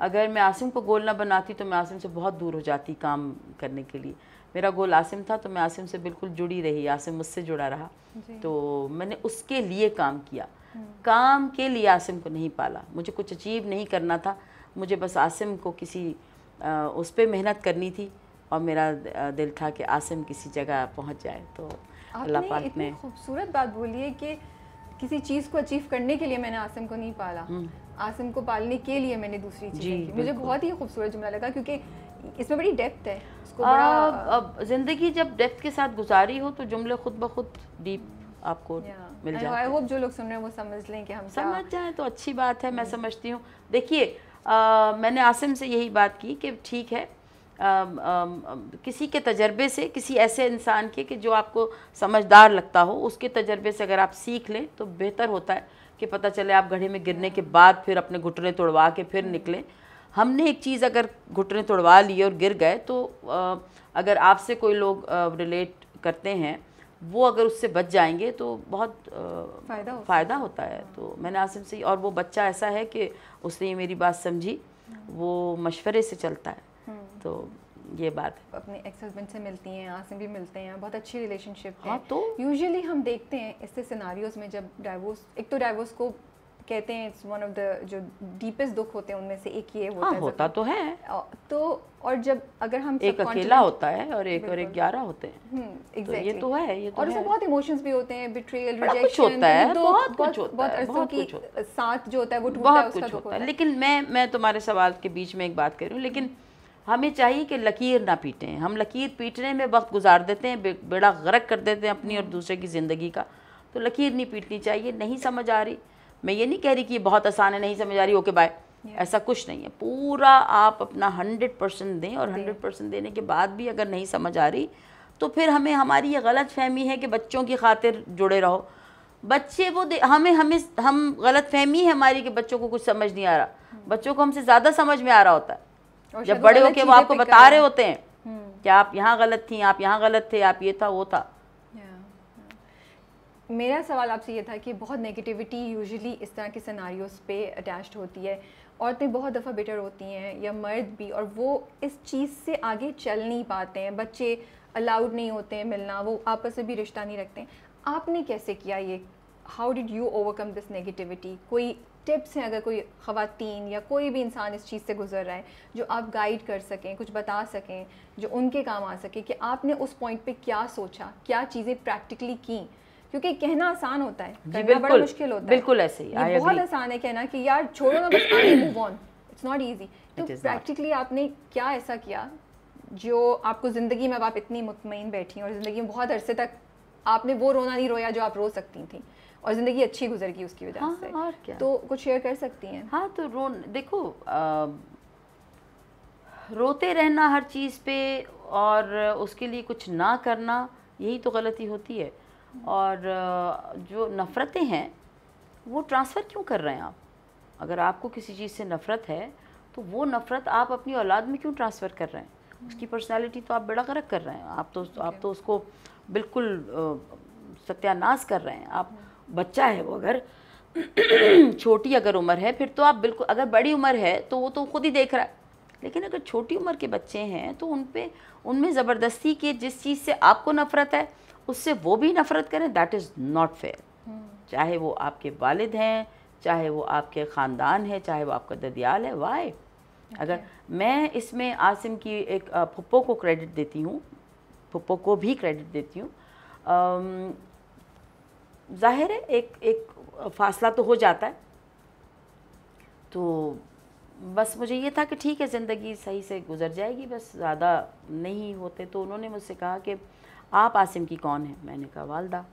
अगर मैं आसिम को गोल ना बनाती तो मैं आसिम से बहुत दूर हो जाती काम करने के लिए मेरा गोल आसिम था तो मैं आसिम से बिल्कुल जुड़ी रही आसिम मुझसे जुड़ा रहा तो मैंने उसके लिए काम किया हम्म। काम के लिए आसिम को नहीं पाला मुझे कुछ अचीव नहीं करना था मुझे बस आसिम को किसी आ, उस पर मेहनत करनी थी और मेरा दिल था कि आसिम किसी जगह पहुंच जाए तो अल्लाह पाक ने खूबसूरत बात बोली है कि किसी चीज़ को अचीव करने के लिए मैंने आसिम को नहीं पाला हम्म। आसिम को पालने के लिए मैंने दूसरी चीज़ की मुझे बहुत ही खूबसूरत जुमला लगा क्योंकि इसमें बड़ी डेप्थ है ज़िंदगी जब डेप्थ के साथ गुजारी हो तो जुमले खुद ब खुद डीप आपको मिल जाए आई होप जो लोग सुन रहे हैं वो समझ लें कि हम समझ जाएं तो अच्छी बात है मैं hmm. समझती हूँ देखिए मैंने आसिम से यही बात की कि ठीक है किसी के तजर्बे से किसी ऐसे इंसान के कि जो आपको समझदार लगता हो उसके तजर्बे से अगर आप सीख लें तो बेहतर होता है कि पता चले आप गढ़े में गिरने के बाद फिर अपने घुटने तोड़वा के फिर हम्म। निकलें हमने एक चीज़ अगर घुटने तोड़वा लिए और गिर गए तो आ, अगर आपसे कोई लोग रिलेट करते हैं वो अगर उससे बच जाएंगे तो बहुत फ़ायदा हो फ़ायदा होता है हाँ। तो मैंने आसिम से और वो बच्चा ऐसा है कि उसने ये मेरी बात समझी हाँ। वो मशवरे से चलता है तो ये बात है अपने एक्स हस्बैंड से मिलती हैं यहाँ से भी मिलते हैं बहुत अच्छी रिलेशनशिप हाँ तो यूजुअली हम देखते हैं इससे सिनारियोज में जब डाइवोर्स एक तो डाइवोर्स को कहते हैं इट्स वन ऑफ द जो डीपेस्ट दुख होते हैं उनमें से एक ये होता हाँ, है होता तो है तो और जब अगर हम एक अकेला होता है और एक और एक ग्यारह होते हैं exactly. हम्म, तो ये तो है ये तो और उसमें बहुत इमोशंस भी होते हैं बिट्रेयल रिजेक्शन होता है तो बहुत कुछ होता बहुत, है बहुत कुछ होता है साथ जो होता है वो टूटता है उसका दुख होता है लेकिन मैं मैं तुम्हारे सवाल के बीच में एक बात कर रही हूँ लेकिन हमें चाहिए कि लकीर ना पीटें हम लकीर पीटने में वक्त गुजार देते हैं बेड़ा गर्क कर देते हैं अपनी और दूसरे की ज़िंदगी का तो लकीर नहीं पीटनी चाहिए नहीं समझ आ रही मैं ये नहीं कह रही कि बहुत आसान है नहीं समझ आ रही ओके बाय ऐसा कुछ नहीं है पूरा आप अपना हंड्रेड परसेंट दें और हंड्रेड परसेंट देने के बाद भी अगर नहीं समझ आ रही तो फिर हमें हमारी ये गलत फहमी है कि बच्चों की खातिर जुड़े रहो बच्चे वो हमें हमें हम गलत फहमी है हमारी कि बच्चों को कुछ समझ नहीं आ रहा hmm. बच्चों को हमसे ज़्यादा समझ में आ रहा होता है जब बड़े होके वो आपको बता रहे होते हैं हम्म। कि आप यहाँ गलत थी आप यहाँ गलत थे आप ये था वो था मेरा सवाल आपसे ये था कि बहुत नेगेटिविटी यूजुअली इस तरह के सिनारियोज पे अटैच्ड होती है औरतें बहुत दफ़ा बिटर होती हैं या मर्द भी और वो इस चीज़ से आगे चल नहीं पाते हैं बच्चे अलाउड नहीं होते हैं मिलना वो आपस में भी रिश्ता नहीं रखते हैं आपने कैसे किया ये how did you overcome this negativity कोई टिप्स हैं अगर कोई ख़वातीन या कोई भी इंसान इस चीज़ से गुजर रहा है जो आप गाइड कर सकें कुछ बता सकें जो उनके काम आ सके कि आपने उस पॉइंट पे क्या सोचा क्या चीज़ें प्रैक्टिकली की क्योंकि कहना आसान होता है करना बड़ा मुश्किल होता है बिल्कुल ऐसे ही बहुत आसान है कहना कि यार छोड़ो ना बस I move on it's not easy तो प्रैक्टिकली आपने क्या ऐसा किया जो आपको ज़िंदगी में अब आप इतनी मुतमिन बैठी हैं और ज़िंदगी में बहुत अरसे तक आपने वो रोना नहीं रोया जो आप रो सकती थी और ज़िंदगी अच्छी गुजर गई उसकी वजह हाँ, से हाँ, और क्या तो कुछ शेयर कर सकती हैं हाँ तो रो देखो आ, रोते रहना हर चीज़ पे और उसके लिए कुछ ना करना यही तो गलती होती है और जो नफ़रतें हैं वो ट्रांसफ़र क्यों कर रहे हैं आप अगर आपको किसी चीज़ से नफ़रत है तो वो नफ़रत आप अपनी औलाद में क्यों ट्रांसफ़र कर रहे हैं हम्म। उसकी पर्सनालिटी तो आप बड़ा गरक कर रहे हैं आप तो okay. आप तो उसको बिल्कुल सत्यानाश कर रहे हैं आप हम्म। बच्चा है वो अगर छोटी अगर उम्र है फिर तो आप बिल्कुल अगर बड़ी उम्र है तो वो तो खुद ही देख रहा है लेकिन अगर छोटी उम्र के बच्चे हैं तो उन पर उनमें ज़बरदस्ती के जिस चीज़ से आपको नफ़रत है उससे वो भी नफ़रत करें दैट इज़ नॉट फेयर चाहे वो आपके वालिद हैं चाहे वो आपके ख़ानदान है चाहे वो आपका ददियाल है वाई अगर मैं इसमें आसिम की एक पप्पो को क्रेडिट देती हूँ पप्पो को भी क्रेडिट देती हूँ जाहिर है एक एक फासला तो हो जाता है तो बस मुझे ये था कि ठीक है ज़िंदगी सही से गुजर जाएगी बस ज़्यादा नहीं होते तो उन्होंने मुझसे कहा कि आप आसिम की कौन है मैंने कहा वालदा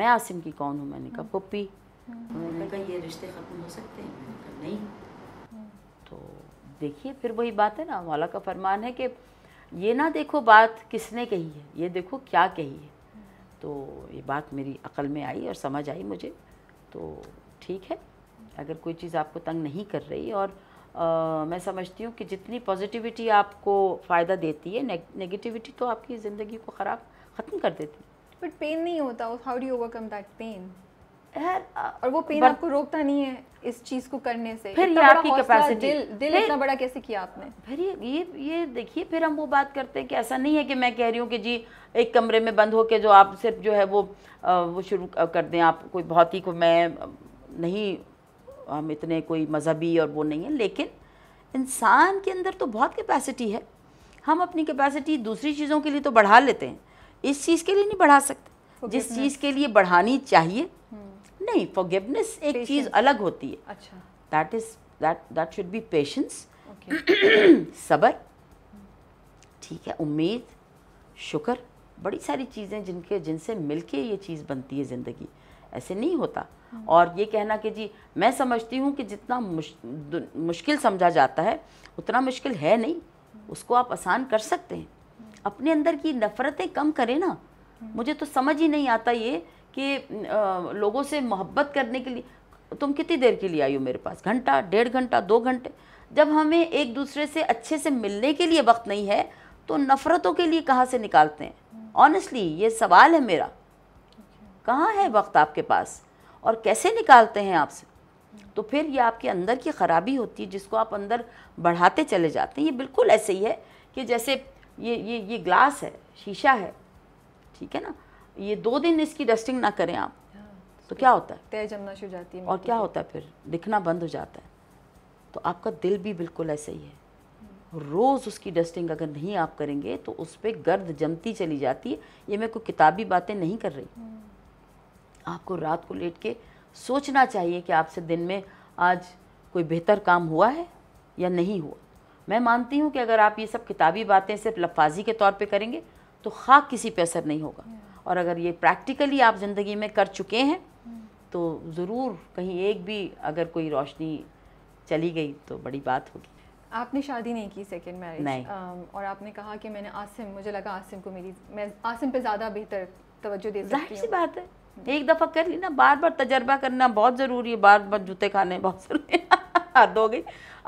मैं आसिम की कौन हूँ मैंने कहा पप्पी उन्होंने कहा ये रिश्ते ख़त्म हो सकते हैं नहीं तो देखिए फिर वही बात है ना वाला का फरमान है कि ये ना देखो बात किसने कही है ये देखो क्या कही है तो ये बात मेरी अकल में आई और समझ आई मुझे तो ठीक है अगर कोई चीज़ आपको तंग नहीं कर रही और आ, मैं समझती हूँ कि जितनी पॉजिटिविटी आपको फ़ायदा देती है ने, नेगेटिविटी तो आपकी ज़िंदगी को ख़राब ख़त्म कर देती है बट पेन नहीं होता how do overcome that pain और वो पेन आपको रोकता नहीं है इस चीज को करने से फिर ये आपकी कैपेसिटी दिल दिल इतना बड़ा कैसे किया आपने फिर ये ये ये देखिए फिर हम वो बात करते हैं कि ऐसा नहीं है कि मैं कह रही हूँ कि जी एक कमरे में बंद हो के जो आप सिर्फ जो है वो वो शुरू कर दें आप कोई बहुत ही को मैं नहीं हम इतने कोई मजहबी और वो नहीं है लेकिन इंसान के अंदर तो बहुत कैपेसिटी है हम अपनी कैपेसिटी दूसरी चीज़ों के लिए तो बढ़ा लेते हैं इस चीज़ के लिए नहीं बढ़ा सकते जिस चीज़ के लिए बढ़ानी चाहिए नहीं फॉरगिवनेस एक चीज अलग होती है अच्छा that is that that should be patience सबर ठीक है उम्मीद शुक्र बड़ी सारी चीज़ें जिनके जिनसे मिलके ये चीज़ बनती है ज़िंदगी ऐसे नहीं होता हाँ। और ये कहना कि जी मैं समझती हूँ कि जितना मुश, मुश्किल समझा जाता है उतना मुश्किल है नहीं उसको आप आसान कर सकते हैं हाँ। अपने अंदर की नफ़रतें कम करें ना हाँ। मुझे तो समझ ही नहीं आता ये कि लोगों से मोहब्बत करने के लिए तुम कितनी देर के लिए आई हो मेरे पास घंटा डेढ़ घंटा दो घंटे जब हमें एक दूसरे से अच्छे से मिलने के लिए वक्त नहीं है तो नफ़रतों के लिए कहाँ से निकालते हैं ऑनेस्टली ये सवाल है मेरा कहाँ है वक्त आपके पास और कैसे निकालते हैं आपसे तो फिर ये आपके अंदर की ख़राबी होती है जिसको आप अंदर बढ़ाते चले जाते हैं ये बिल्कुल ऐसे ही है कि जैसे ये ये ये ग्लास है शीशा है ठीक है ना ये दो दिन इसकी डस्टिंग ना करें आप हाँ, तो क्या होता है तय जमना शुरू जाती है और क्या होता है फिर दिखना बंद हो जाता है तो आपका दिल भी बिल्कुल ऐसा ही है हम्म। रोज़ उसकी डस्टिंग अगर नहीं आप करेंगे तो उस पर गर्द जमती चली जाती है ये मैं कोई किताबी बातें नहीं कर रही हम्म। आपको रात को लेट के सोचना चाहिए कि आपसे दिन में आज कोई बेहतर काम हुआ है या नहीं हुआ मैं मानती हूँ कि अगर आप ये सब किताबी बातें सिर्फ लफाजी के तौर पे करेंगे तो खाक किसी पे असर नहीं होगा और अगर ये प्रैक्टिकली आप ज़िंदगी में कर चुके हैं तो ज़रूर कहीं एक भी अगर कोई रोशनी चली गई तो बड़ी बात होगी आपने शादी नहीं की सेकेंड मैरिज नहीं और आपने कहा कि मैंने आसिम मुझे लगा आसिम को मेरी मैं आसिम पे ज़्यादा बेहतर तवज्जो दे जाहिर सी बात है एक दफ़ा कर ली ना बार बार तजर्बा करना बहुत ज़रूरी है बार बार जूते खाने बहुत ज़रूरी है हद हो गई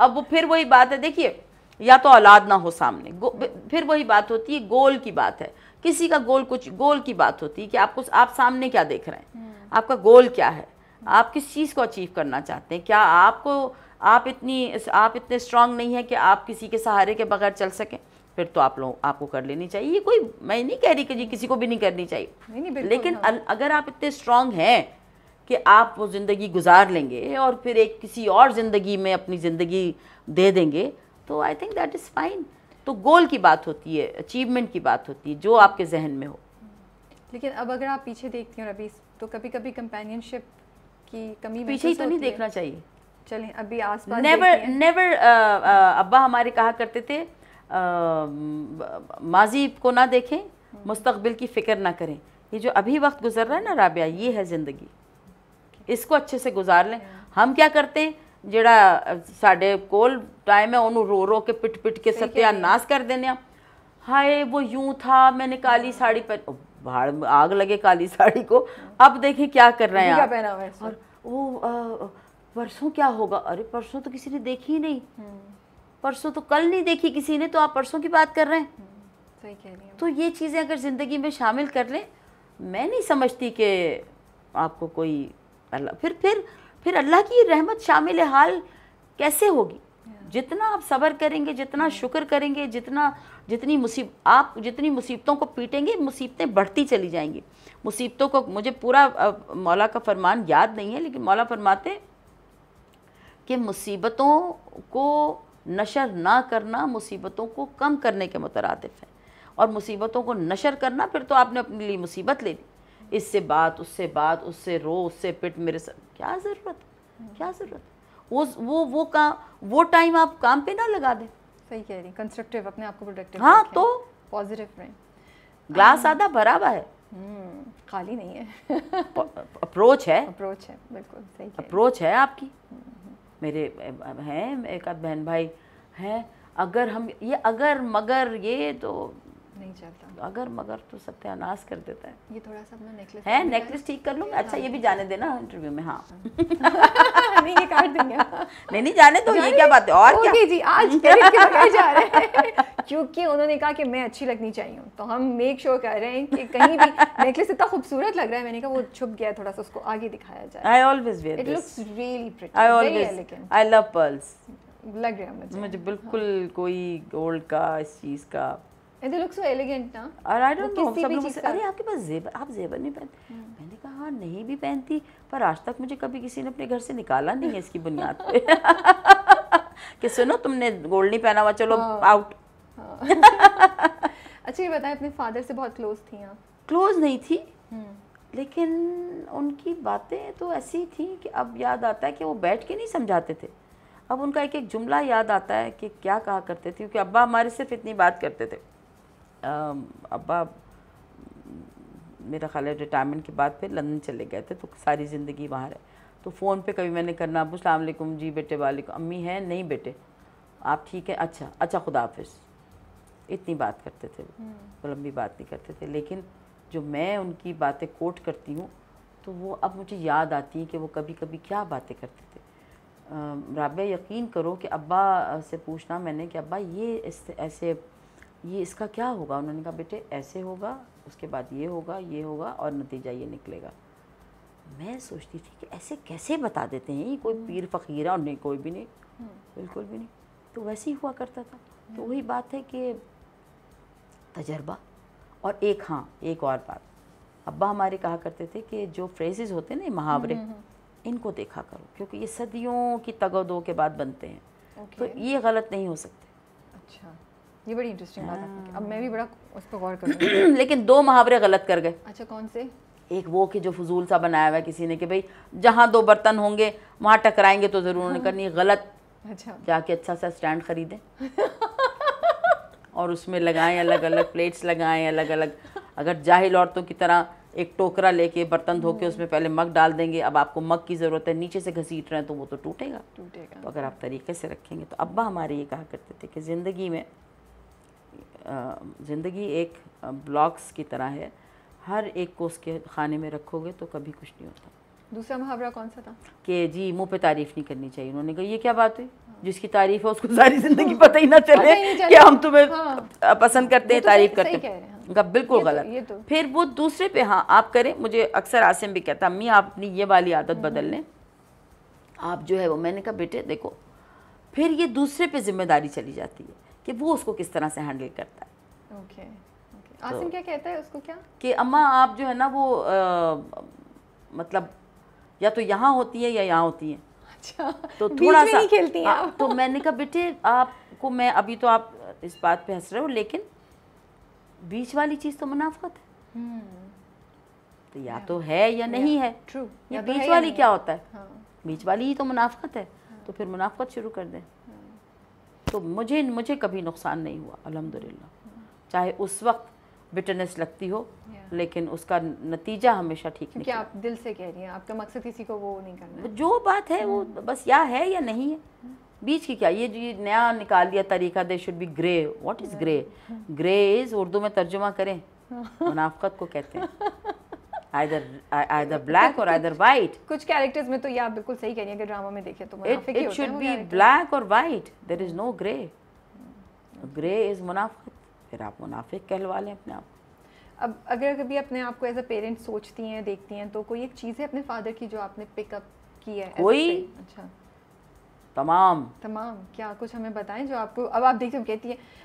अब वो फिर वही बात है देखिए या तो औलाद ना हो सामने फिर वही बात होती है गोल की बात है किसी का गोल कुछ गोल की बात होती है कि आपको आप सामने क्या देख रहे हैं हम्म। आपका गोल क्या है आप किस चीज़ को अचीव करना चाहते हैं क्या आपको आप इतनी आप इतने स्ट्रांग नहीं हैं कि आप किसी के सहारे के बगैर चल सकें फिर तो आप लोग आपको कर लेनी चाहिए ये कोई मैं नहीं कह रही कि जी किसी को भी नहीं करनी चाहिए नहीं, नहीं, लेकिन अगर आप इतने स्ट्रांग हैं कि आप वो ज़िंदगी गुजार लेंगे और फिर एक किसी और ज़िंदगी में अपनी ज़िंदगी दे देंगे तो I think that is fine तो गोल की बात होती है अचीवमेंट की बात होती है जो आपके जहन में हो लेकिन अब अगर आप पीछे देखती हो रबी तो कभी कभी कंपेनियनशिप की कमी पीछे ही तो नहीं देखना चाहिए चलें अभी आस नेवर नेवर अब्बा हमारे कहा करते थे माजी को ना देखें हम्म। मुस्तबिल की फ़िक्र ना करें ये जो अभी वक्त गुजर रहा है ना राबिया ये है ज़िंदगी इसको अच्छे से गुजार लें हम क्या करते हैं जोड़ा साढ़े ਕੋਲ टाइम है ਉਹਨੂੰ रो रो के पिट पिट के सत्यानाश कर देने हाए वो यूं था मैंने काली साड़ी पहन भाड़ आग लगे काली साड़ी को अब देखें क्या कर रहे हैं पहना और वो परसों क्या होगा अरे परसों तो किसी ने देखी ही नहीं परसों तो कल नहीं देखी किसी ने तो आप परसों की बात कर रहे हैं सही कह रही तो ये चीज़ें अगर ज़िंदगी में शामिल कर लें मैं नहीं समझती कि आपको कोई फिर फिर फिर अल्लाह की रहमत शामिल हाल कैसे होगी जितना आप सब्र करेंगे जितना शुक्र करेंगे जितना जितनी मुसीब आप जितनी मुसीबतों को पीटेंगे मुसीबतें बढ़ती चली जाएंगी मुसीबतों को मुझे पूरा मौला का फरमान याद नहीं है लेकिन मौला फरमाते कि मुसीबतों को नशर ना करना मुसीबतों को कम करने के मुतरद है और मुसीबतों को नशर करना फिर तो आपने अपने लिए मुसीबत ले ली इससे बात उससे बात उससे रो उससे पिट मेरे साथ क्या ज़रूरत क्या ज़रूरत वो वो वो का वो टाइम आप काम पे ना लगा दें सही कह रही कंस्ट्रक्टिव अपने आप को प्रोडक्टिव हाँ तो पॉजिटिव रहें ग्लास आधा भरा हुआ है हम्म, खाली नहीं है अप्रोच है अप्रोच है बिल्कुल सही अप्रोच है आपकी हम्म। मेरे हैं एक बहन भाई हैं अगर हम ये अगर मगर ये तो नहीं चलता तो अगर मगर तो सत्यानाश कर देता है ये थोड़ा सा अपना नेकलेस है नेकलेस ठीक कर लूंगा अच्छा ये भी जाने देना इंटरव्यू में हाँ नहीं ये काट देंगे नहीं नहीं जाने तो ये क्या बात है और क्या जी आज जा रहे हैं क्योंकि उन्होंने कहा कि मैं अच्छी लगनी चाहिए तो हम मेक श्योर कर रहे हैं कि कहीं भी नेकलेस इतना खूबसूरत लग रहा है मैंने कहा वो छुप गया थोड़ा सा उसको आगे दिखाया जाए I always where it looks really pretty I always I love pearls लग रहा है मुझे मुझे बिल्कुल हाँ. कोई गोल्ड का इस चीज़ का and they look so elegant ना और आई डोंट नो सब लोग अरे आपके पास जेवर आप जेवर नहीं पहनते हम्म। मैंने कहा हां नहीं भी पहनती पर आज तक मुझे कभी किसी ने अपने घर से निकाला नहीं है इसकी बुनियाद पे कि सुनो तुमने गोल्ड नहीं पहना हुआ चलो आउट हाँ। हाँ। अच्छा ये बताएं अपने फादर से बहुत क्लोज थी आप हाँ। क्लोज नहीं थी हम्म। लेकिन उनकी बातें तो ऐसी थी कि अब याद आता है कि वो बैठ के नहीं समझाते थे अब उनका एक एक जुमला याद आता है कि क्या कहा करते थे क्योंकि अब्बा हमारे सिर्फ इतनी बात करते थे अब्बा मेरा ख्याल है रिटायरमेंट के बाद फिर लंदन चले गए थे तो सारी ज़िंदगी वहाँ है तो फ़ोन पे कभी मैंने करना अबू सलामकुम जी बेटे वाले अम्मी हैं नहीं बेटे आप ठीक हैं अच्छा अच्छा खुदा हाफिज़ इतनी बात करते थे हम्म। वो लंबी बात नहीं करते थे लेकिन जो मैं उनकी बातें कोट करती हूँ तो वो अब मुझे याद आती हैं कि वो कभी कभी क्या बातें करते थे रब यकीन करो कि अब्बा से पूछना मैंने कि अब्बा ये ऐसे ये इसका क्या होगा उन्होंने कहा बेटे ऐसे होगा उसके बाद ये होगा ये होगा और नतीजा ये निकलेगा मैं सोचती थी कि ऐसे कैसे बता देते हैं ये कोई हम्म। पीर फ़कीर और नहीं कोई भी नहीं हम्म। बिल्कुल भी नहीं तो वैसे ही हुआ करता था तो हम्म। वही बात है कि तजर्बा और एक हाँ एक और बात अब्बा हमारे कहा करते थे कि जो फ्रेजेज होते हैं ना मुहावरे इनको देखा करो क्योंकि ये सदियों की तगदों के बाद बनते हैं तो ये गलत नहीं हो सकते अच्छा ये बड़ी इंटरेस्टिंग बात है अब मैं भी बड़ा उस पर गौर करूँ लेकिन दो मुहावरे गलत कर गए अच्छा कौन से एक वो कि जो फजूल सा बनाया हुआ किसी ने कि भाई जहाँ दो बर्तन होंगे वहाँ टकराएंगे तो ज़रूर उन्होंने करनी हाँ। गलत अच्छा जाके अच्छा सा स्टैंड खरीदें और उसमें लगाएं अलग अलग प्लेट्स लगाएं अलग अलग अगर जाहिल औरतों की तरह एक टोकरा लेके बर्तन धो के उसमें पहले मग डाल देंगे अब आपको मग की ज़रूरत है नीचे से घसीट रहे हैं तो वो तो टूटेगा टूटेगा तो अगर आप तरीके से रखेंगे तो अब्बा हमारे ये कहा करते थे कि ज़िंदगी में ज़िंदगी एक ब्लॉक्स की तरह है हर एक को उसके खाने में रखोगे तो कभी कुछ नहीं होता दूसरा मुहावरा कौन सा था कि जी मुंह पे तारीफ नहीं करनी चाहिए उन्होंने कहा ये क्या बात है जिसकी तारीफ है उसको सारी जिंदगी हाँ। पता ही ना चले कि हम तुम्हें हाँ। पसंद करते हैं तो तारीफ करते हैं उनका बिल्कुल ये तो- गलत ये तो, फिर वो दूसरे पे हाँ आप करें मुझे अक्सर आसिम भी कहता अम्मी आप अपनी ये वाली आदत हम्म। बदल लें आप जो है वो मैंने कहा बेटे देखो फिर ये दूसरे पे जिम्मेदारी चली जाती है कि वो उसको किस तरह से हैंडल करता है ओके okay, आसिम okay. तो क्या कहता है उसको क्या कि अम्मा आप जो है ना वो आ, मतलब या तो यहाँ होती है या यहाँ होती है अच्छा तो थोड़ा सा खेलती हैं हाँ, तो मैंने कहा बेटे आपको मैं अभी तो आप इस बात पे हंस रहे हो लेकिन बीच वाली चीज़ तो मुनाफत है हम्म। तो या तो है या नहीं है ट्रू ये तो बीच वाली क्या होता है हाँ। बीच वाली ही तो मुनाफत है हाँ। तो फिर मुनाफत शुरू कर दें तो मुझे मुझे कभी नुकसान नहीं हुआ अलहमदिल्ला चाहे उस वक्त बिटरनेस लगती हो लेकिन उसका नतीजा हमेशा ठीक क्योंकि आप दिल से कह रही हैं आपका मकसद किसी को वो नहीं करना है। जो बात है वो hmm. बस या है या नहीं है बीच की क्या ये जो नया निकाल दिया तरीका they should be grey what is grey grey is Urdu में तर्जुमा करें मुनाफ्त को कहते हैं either uh, either black or either कुछ कैरेक्टर्स में तो ये आप बिल्कुल सही कह रही हैं कि ड्रामा में देखें तो मुनाफिक ही होते हैं it should be black or white there is मुनाफिक hmm. फिर आप मुनाफिक कहलवा लें अपने आप अब अगर कभी अपने आप को एज अ पेरेंट सोचती हैं देखती हैं तो कोई एक चीज़ है अपने फादर की जो आपने पिकअप की है कोई अच्छा तमाम तमाम क्या कुछ हमें बताएं जो आपको अब आप देखते हो कहती है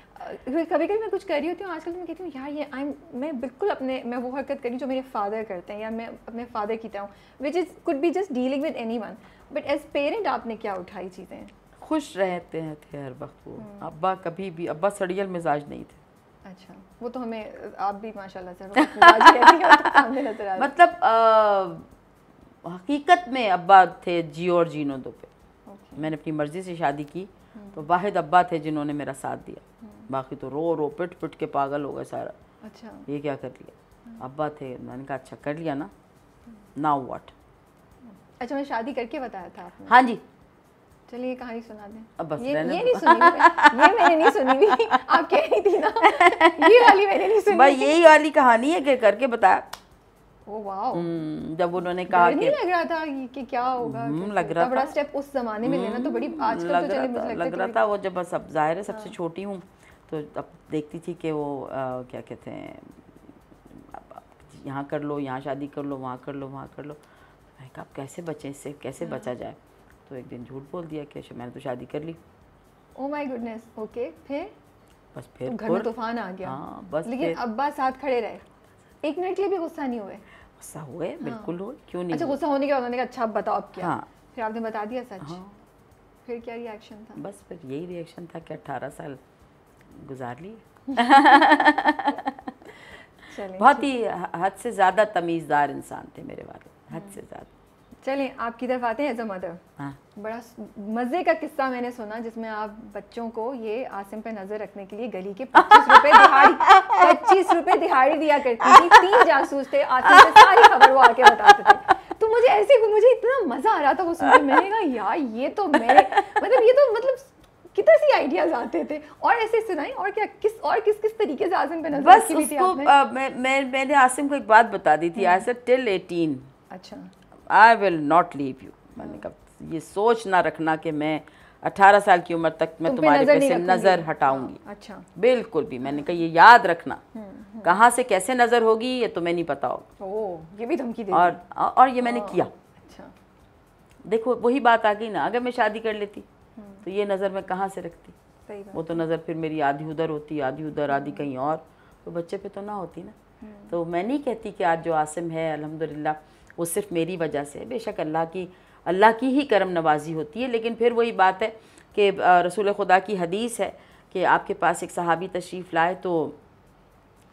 कभी कभी मैं कुछ कर रही होती हूँ आजकल तो मैं कहती हूँ यार ये आई मैं बिल्कुल अपने मैं वो हरकत करी जो मेरे फादर करते हैं या मैं अपने फादर की तरह which is could be just dealing with any one but as parent आपने क्या उठाई चीज़ें खुश रहते हैं थे हर वक्त वो हम्म। अब्बा कभी भी अब्बा सड़ियल मिजाज नहीं थे अच्छा वो तो हमें आप भी माशाल्लाह से तो मतलब हकीकत में अब्बा थे जियो और जीनो दो पे मैंने अपनी मर्ज़ी से शादी की हम्म। तो वाहिद अब्बा थे जिन्होंने मेरा साथ दिया हम्म। बाकी तो रो रो पिट पिट के पागल हो गए सारा अच्छा ये क्या कर लिया हम्म। अब्बा थे मैंने कहा अच्छा कर लिया ना नाउ वॉट अच्छा मैं शादी करके बताया था आपने हाँ जी चलिए कहानी सुना दें अब बस ये, ये नहीं सुनी ये मैंने नहीं सुनी आप कह रही थी ना ये वाली मैंने नहीं सुनी भाई यही वाली कहानी है कि करके बताया हम्म, जब उन्होंने कहा कि लग रहा था कि क्या होगा हम्म, लग रहा बड़ा स्टेप उस जमाने में लेना तो बड़ी हम्म, आजकल तो लग तो चले लग रहा था वो जब सब जाहिर है सबसे हाँ। छोटी हूँ तो अब देखती थी कि वो क्या कहते हैं यहाँ कर लो यहाँ शादी कर लो वहाँ कर लो वहाँ कर लो मैंने कहा कैसे बचें इससे कैसे हाँ। बचा जाए तो एक दिन झूठ बोल दिया कि अच्छा, मैंने तो शादी कर ली ओ माय गुडनेस ओके फिर बस फिर तो घर में तूफान आ गया हाँ बस लेकिन अब्बा साथ खड़े रहे एक मिनट के लिए भी गुस्सा नहीं हुए गुस्सा हुए हाँ। बिल्कुल हुए क्यों नहीं अच्छा गुस्सा होने के बाद उन्होंने कहा अच्छा अब बताओ अब क्या हाँ। फिर आपने बता दिया सच हाँ। फिर क्या रिएक्शन था बस फिर यही रिएक्शन था कि अट्ठारह साल गुजार लिए बहुत ही हद से ज़्यादा तमीज़दार इंसान थे मेरे वाले हद हाँ। से ज़्यादा चलिए आपकी तरफ आते हैं एज अ मदर बड़ा मज़े का किस्सा मैंने सुना जिसमें आप बच्चों को ये आसिम पे नज़र रखने के लिए गली के पच्चीस रुपए दिहाड़ी पच्चीस रुपए दिहाड़ी दिया करती थी तीन जासूस थे आसिम से सारी खबर वो आके बताते थे तो मुझे ऐसे मुझे इतना मज़ा आ रहा था वो सुन के मैंने कहा यार ये तो मेरे मतलब ये तो मतलब कितने सी आइडियाज आते थे और ऐसे सुनाई और क्या किस और किस किस तरीके से आसिम पे नजर बस उसको मैं, मैं मैंने आसिम को एक बात बता दी थी आई सेड टिल 18 अच्छा I will not leave you मैंने कहा ये सोच ना रखना कि मैं अठारह साल की उम्र तक मैं तुम्हारे पे से नज़र हटाऊंगी हाँ, अच्छा बिल्कुल भी मैंने कहा ये याद रखना हम्म, हम्म। कहाँ से कैसे नज़र होगी ये तुम्हें नहीं पता होगा ये भी धमकी दे और और ये मैंने किया अच्छा देखो वही बात आ गई ना अगर मैं शादी कर लेती हम्म। तो ये नज़र मैं कहाँ से रखती वो तो नज़र फिर मेरी आधी उधर होती आधी उधर आधी कहीं और तो बच्चे पे तो ना होती ना तो मैं नहीं कहती कि आज जो आसिम है अलहमदिल्ला वो सिर्फ मेरी वजह से बेशक अल्लाह की अल्लाह की ही करम नवाजी होती है लेकिन फिर वही बात है कि रसूल खुदा की हदीस है कि आपके पास एक सहाबी तशरीफ़ लाए तो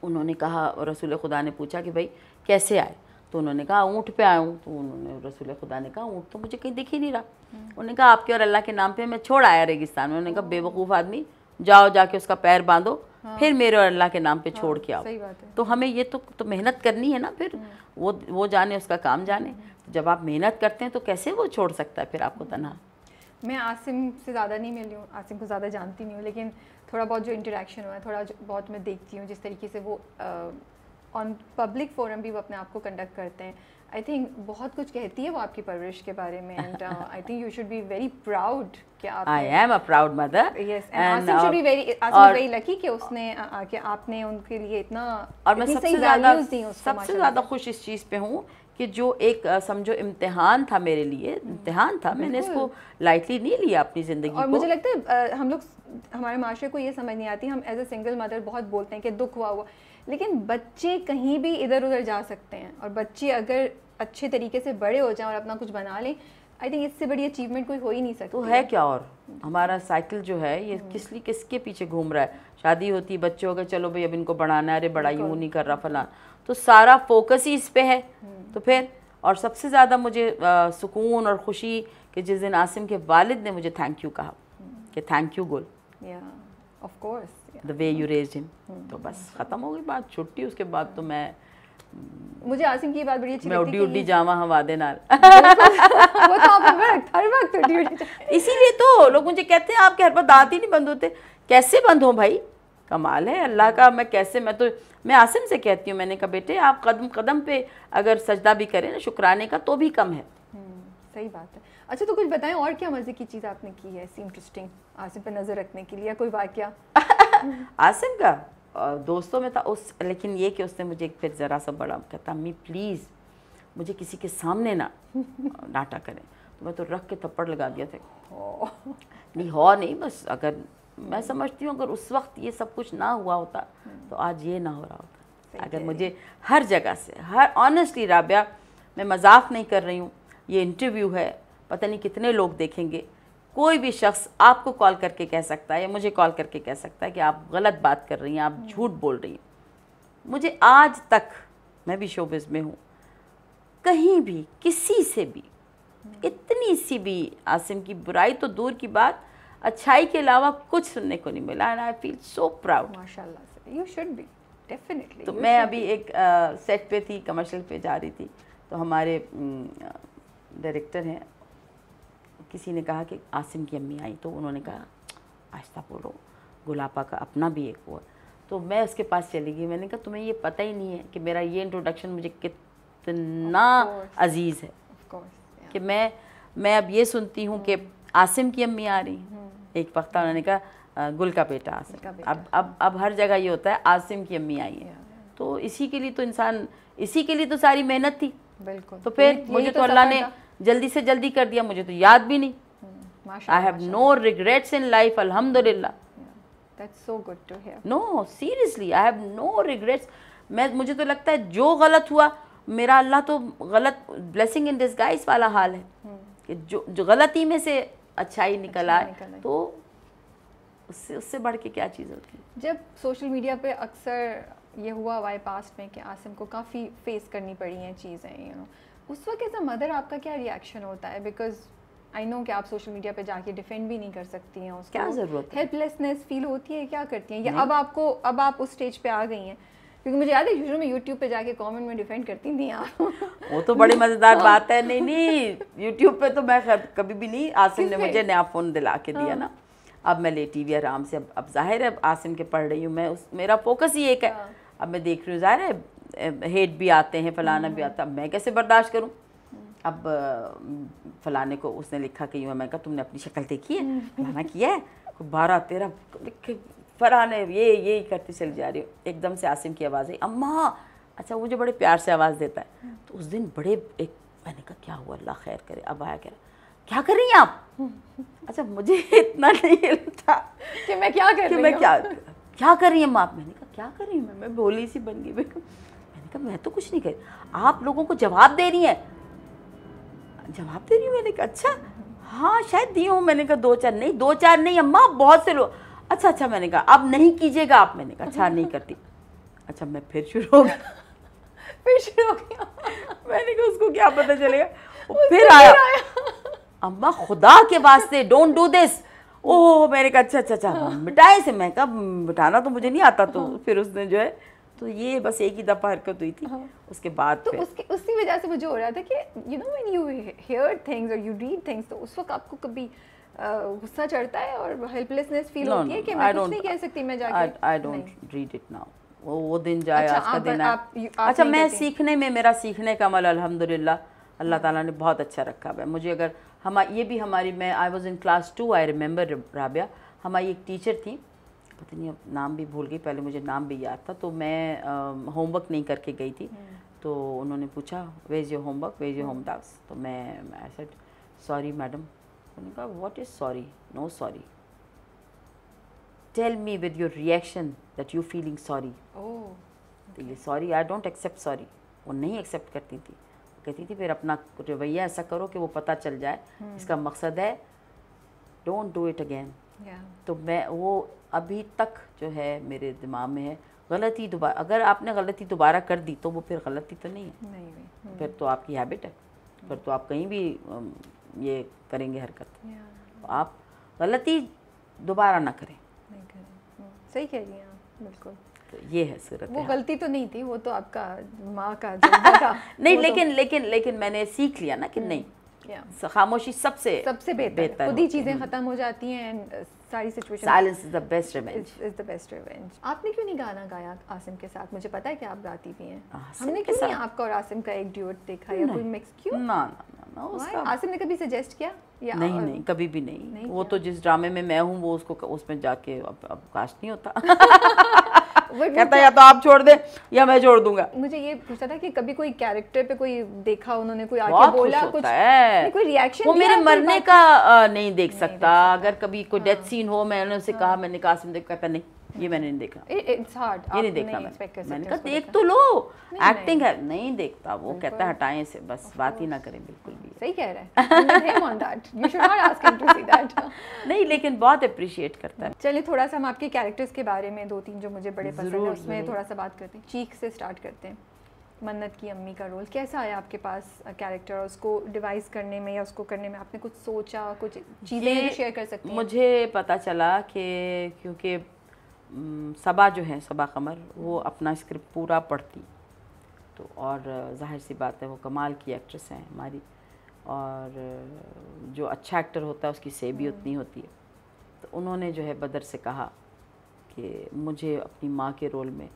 उन्होंने कहा रसूल खुदा ने पूछा कि भाई कैसे आए तो उन्होंने कहा ऊँट पे आया हूँ तो उन्होंने रसूल खुदा ने कहा ऊँट तो मुझे कहीं दिख ही नहीं रहा हम्म। उन्होंने कहा आपके और अल्लाह के नाम पे मैं छोड़ आया रेगिस्तान में उन्होंने कहा बेवकूफ़ आदमी जाओ जाके उसका पैर बांधो हाँ। फिर मेरे और अल्लाह के नाम पे हाँ, छोड़ के आओ तो हमें ये तो, तो मेहनत करनी है ना फिर हाँ। वो वो जाने उसका काम जाने तो जब आप मेहनत करते हैं तो कैसे वो छोड़ सकता है फिर आपको तनहा मैं आसिम से ज़्यादा नहीं मिली हूँ आसिम को ज़्यादा जानती नहीं हूँ लेकिन थोड़ा बहुत जो इंटरेक्शन हुआ है थोड़ा बहुत मैं देखती हूँ जिस तरीके से वो ऑन पब्लिक फोरम भी वो अपने आप को कंडक्ट करते हैं आई थिंक बहुत कुछ कहती है वो आपकी परवरिश के बारे में and I think you should be very proud I am a proud mother yes and Asim should be very Asim very lucky कि उसने uh, uh, कि आपने उनके लिए इतना और मैं सबसे ज्यादा सबसे ज्यादा खुश इस चीज़ पे हूँ कि जो एक uh, समझो इम्तिहान था मेरे लिए हम्म। इम्तिहान था मैंने इसको लाइटली नहीं लिया अपनी ज़िंदगी और को। मुझे लगता है हम लोग हमारे माशरे को ये समझ नहीं आती हम एज ए सिंगल मदर बहुत बोलते हैं कि दुख हुआ हुआ लेकिन बच्चे कहीं भी इधर उधर जा सकते हैं और बच्चे अगर अच्छे तरीके से बड़े हो जाएं और अपना कुछ बना लें आई थिंक इससे बड़ी अचीवमेंट कोई हो ही नहीं तो सकती तो है क्या और हम्म। हमारा साइकिल जो है ये हम्म। किस लिए किसके पीछे घूम रहा है शादी होती बच्चे हो गए चलो भाई अब इनको बढ़ाना है अरे बड़ा यूँ नहीं कर रहा फलान तो सारा फोकस ही इस पर है हम्म। तो फिर और सबसे ज़्यादा मुझे सुकून और खुशी कि जिस दिन आसिम के वालिद ने मुझे थैंक यू कहा कि thank you Gul of course the way you raise him तो बस ख़त्म हो गई बात छुट्टी उसके बाद तो मैं मुझे आसिम की बात बड़ी अच्छी लगती है उड्डी जावा वादे नाल वो तो आप हर वक्त उड्डी उड्डी इसीलिए तो लोग मुझे कहते हैं आपके हर पर दांत ही नहीं बंद होते कैसे बंद हो भाई कमाल है अल्लाह का मैं कैसे मैं तो मैं आसिम से कहती हूँ मैंने कहा बेटे आप कदम कदम पे अगर सजदा भी करें ना शुक्राने का तो भी कम है हम्म, सही बात है अच्छा तो कुछ बताएं और क्या मज़े की चीज़ आपने की है ऐसी इंटरेस्टिंग आसिम पर नज़र रखने के लिए कोई वाक्य आसिम का दोस्तों में था उस लेकिन ये कि उसने मुझे फिर ज़रा सा बड़ा कहता अम्मी प्लीज़ मुझे किसी के सामने ना डांटा करें तो मैं तो रख के थप्पड़ लगा दिया थे नहीं हो नहीं बस अगर मैं समझती हूँ अगर उस वक्त ये सब कुछ ना हुआ होता हम्म। तो आज ये ना हो रहा होता अगर मुझे हर जगह से हर ऑनेस्टली राबिया मैं मजाक नहीं कर रही हूँ ये इंटरव्यू है पता नहीं कितने लोग देखेंगे कोई भी शख्स आपको कॉल करके कह सकता है या मुझे कॉल करके कह सकता है कि आप गलत बात कर रही हैं आप हम्म। झूठ बोल रही हैं मुझे आज तक मैं भी शोबिज़ में हूँ कहीं भी किसी से भी हम्म। इतनी सी भी आसिम की बुराई तो दूर की बात अच्छाई के अलावा कुछ सुनने को नहीं मिला and I feel so proud you should be definitely तो मैं अभी be. एक सेट पे थी कमर्शियल पे जा रही थी तो हमारे डायरेक्टर हैं किसी ने कहा कि आसिम की अम्मी आई तो उन्होंने कहा आहिस्ता बोलो गुलापा का अपना भी एक हुआ तो मैं उसके पास चली गई मैंने कहा तुम्हें ये पता ही नहीं है कि मेरा ये इंट्रोडक्शन मुझे कितना अजीज़ है कि मैं मैं अब ये सुनती हूँ कि hmm. आसिम की अम्मी आ रही हैं hmm. एक वक्त उन्होंने कहा गुल का बेटा आसिम अब अब अब हर जगह ये होता है आसिम की अम्मी आई है तो इसी के लिए तो इंसान इसी के लिए तो सारी मेहनत थी बिल्कुल तो फिर मुझे तो, तो अल्लाह ने जल्दी से जल्दी कर दिया मुझे तो याद भी नहीं आई have no regrets in life अलहमदुल्ला no seriously I have no regrets मैं मुझे तो लगता है जो गलत हुआ मेरा अल्लाह तो गलत ब्लेसिंग इन डिस्गाइज वाला हाल है hmm. कि जो जो गलती में से अच्छाई निकल आए तो उससे उससे बढ़ के क्या चीज़ होती है जब सोशल मीडिया पे अक्सर ये हुआ हमारे पास्ट में कि आसिम को काफ़ी फेस करनी पड़ी हैं चीज़ें यू नो उस वक्त एज अ मदर आपका क्या रिएक्शन होता है बिकॉज आई नो कि आप सोशल मीडिया पे जाके डिफेंड भी नहीं कर सकती हैं उसको क्या ज़रूरत हेल्पलेसनेस फील होती है क्या करती हैं या अब आपको अब आप उस स्टेज पे आ गई हैं क्योंकि मुझे याद है यूजुअल में यूट्यूब पे जाके कमेंट में डिफेंड करती थी आप वो तो बड़ी मज़ेदार हाँ। बात है नहीं नहीं यूट्यूब पे तो मैं कभी भी नहीं आसिम ने मुझे नया फ़ोन दिला के दिया हाँ। ना अब मैं लेटी हुई आराम से अब अब जाहिर है आसिम के पढ़ रही हूँ मैं उस मेरा फोकस ही एक है हाँ। अब मैं देख रही हूँ जाहिर है हेट भी आते हैं फलाना भी आता मैं कैसे बर्दाश्त करूँ अब फलाने को उसने लिखा कि मैं कहा तुमने अपनी शक्ल देखी है फलाना किया है बारह तेरह फलाने ये ये करती चली जा रही हो एकदम से आसिम की आवाज़ आई अम्मा अच्छा वो जो बड़े प्यार से आवाज़ देता है तो उस दिन बड़े एक मैंने कहा क्या हुआ अल्लाह खैर करे अब आया कह रहा क्या कर रही हैं आप अच्छा मुझे इतना नहीं था कि मैं क्या कर रही हूँ क्या क्या कर रही हूँ अम्मा आप मैंने कहा क्या कर रही हूँ मैं मैं भोली सी बन गई कहा मैं तो कुछ नहीं करी आप लोगों को जवाब दे रही हैं जवाब दे रही हूँ मैंने कहा अच्छा हाँ शायद दी हूँ मैंने कहा दो चार नहीं दो चार नहीं अम्मा बहुत से लोग अच्छा अच्छा मैंने कहा अब नहीं कीजिएगा आप मैंने कहा अच्छा नहीं करती अच्छा मैं फिर शुरू हो गया फिर शुरू हो गया मैंने कहा उसको क्या पता चलेगा फिर आया। अम्मा खुदा के वास्ते डोंट डू दिस ओह मैंने कहा अच्छा अच्छा अच्छा हाँ। मिटाए से मैं कहा मिटाना तो मुझे नहीं आता तो हाँ। फिर उसने जो है तो ये बस एक ही दफ़ा हरकत हुई थी हाँ। उसके बाद तो उसके उसी वजह से मुझे हो रहा था कि you know when you hear things और यू रीड थिंग्स तो उस वक्त आपको कभी गुस्सा चढ़ता है और हेल्पलेसनेस फील होती है कि मैं कुछ नहीं कह सकती मैं जाके I don't read it now वो वो दिन जाए अच्छा, आज का दिन अच्छा मैं सीखने में मेरा सीखने का अमल अल्हम्दुलिल्लाह अल्लाह ताला ने बहुत अच्छा रखा है मुझे अगर हम ये भी हमारी मैं I was in class two I remember Rabia हमारी एक टीचर थी पता नहीं अब नाम भी भूल गई पहले मुझे नाम भी याद था तो मैं होमवर्क नहीं करके गई थी हम्म। तो उन्होंने पूछा where's your homework where's your home task तो मैं आई सेड सॉरी मैडम उन्होंने कहा what is sorry no sorry tell me with your reaction that you feeling sorry तो ये sorry I don't accept sorry वो नहीं एक्सेप्ट करती थी कहती थी फिर अपना रवैया ऐसा करो कि वो पता चल जाए hmm. इसका मकसद है डोंट डू इट अगेन तो मैं वो अभी तक जो है मेरे दिमाग में है गलती दोबारा अगर आपने गलती दोबारा कर दी तो वो फिर गलती तो नहीं है नहीं, नहीं। फिर तो आपकी हैबिट है फिर तो आप कहीं भी ये करेंगे हरकत तो आप गलती दोबारा ना करें हम्म, सही कह रही हैं आप बिल्कुल तो ये है सूरत वो गलती तो नहीं थी वो तो आपका माँ का, का नहीं तो लेकिन तो... लेकिन लेकिन मैंने सीख लिया ना कि हम्म। नहीं yeah. खामोशी सबसे सबसे बेहतर खुद ही चीज़ें हम्म। ख़त्म हो जाती हैं एंड uh, सारी situation silence is the best revenge is the best revenge आपने क्यों नहीं गाना गाया आसिम के साथ मुझे पता है कि आप गाती भी हैं हमने क्यों नहीं आपका और आसिम का एक ड्यूट देखा या कोई मिक्स क्यों ना ना उसका आसिम ने कभी सजेस्ट किया या नहीं और... नहीं कभी भी नहीं, नहीं वो तो जिस ड्रामे में मैं हूँ वो उसको उसमें जाके अब अब काश नहीं होता कहता या तो आप छोड़ दे या मैं छोड़ दूंगा मुझे ये पूछा था कि कभी कोई कैरेक्टर पे कोई देखा उन्होंने कोई आके बोला कुछ है। कोई रिएक्शन वो मेरे मरने का नहीं देख सकता अगर कभी कोई डेथ सीन हाँ। हो मैंने उसे कहा हाँ। मैंने कहा देख कहता नहीं ये मैंने नहीं देखा इट्स हार्ड ये नहीं देखा मैं। मैंने कहा देख तो लो एक्टिंग है नहीं देखता वो कहता है हटाएं इसे बस बात ही ना करें बिल्कुल भी सही कह रहा है नहीं लेकिन बहुत अप्रिशिएट करता है चलिए थोड़ा सा हम आपके कैरेक्टर्स के बारे में दो तीन जो मुझे बड़े पसंद है उसमें थोड़ा सा बात करते हैं चीख से स्टार्ट करते हैं मन्नत की अम्मी का रोल कैसा आया आपके पास कैरेक्टर और उसको डिवाइस करने में या उसको करने में आपने कुछ सोचा कुछ चीज़ें शेयर कर सकते हैं मुझे पता चला कि क्योंकि सबा जो है सबा कमर वो अपना स्क्रिप्ट पूरा पढ़ती तो और जाहिर सी बात है वो कमाल की एक्ट्रेस हैं हमारी और जो अच्छा एक्टर होता है उसकी से भी उतनी होती है तो उन्होंने जो है बदर से कहा कि मुझे अपनी माँ के रोल में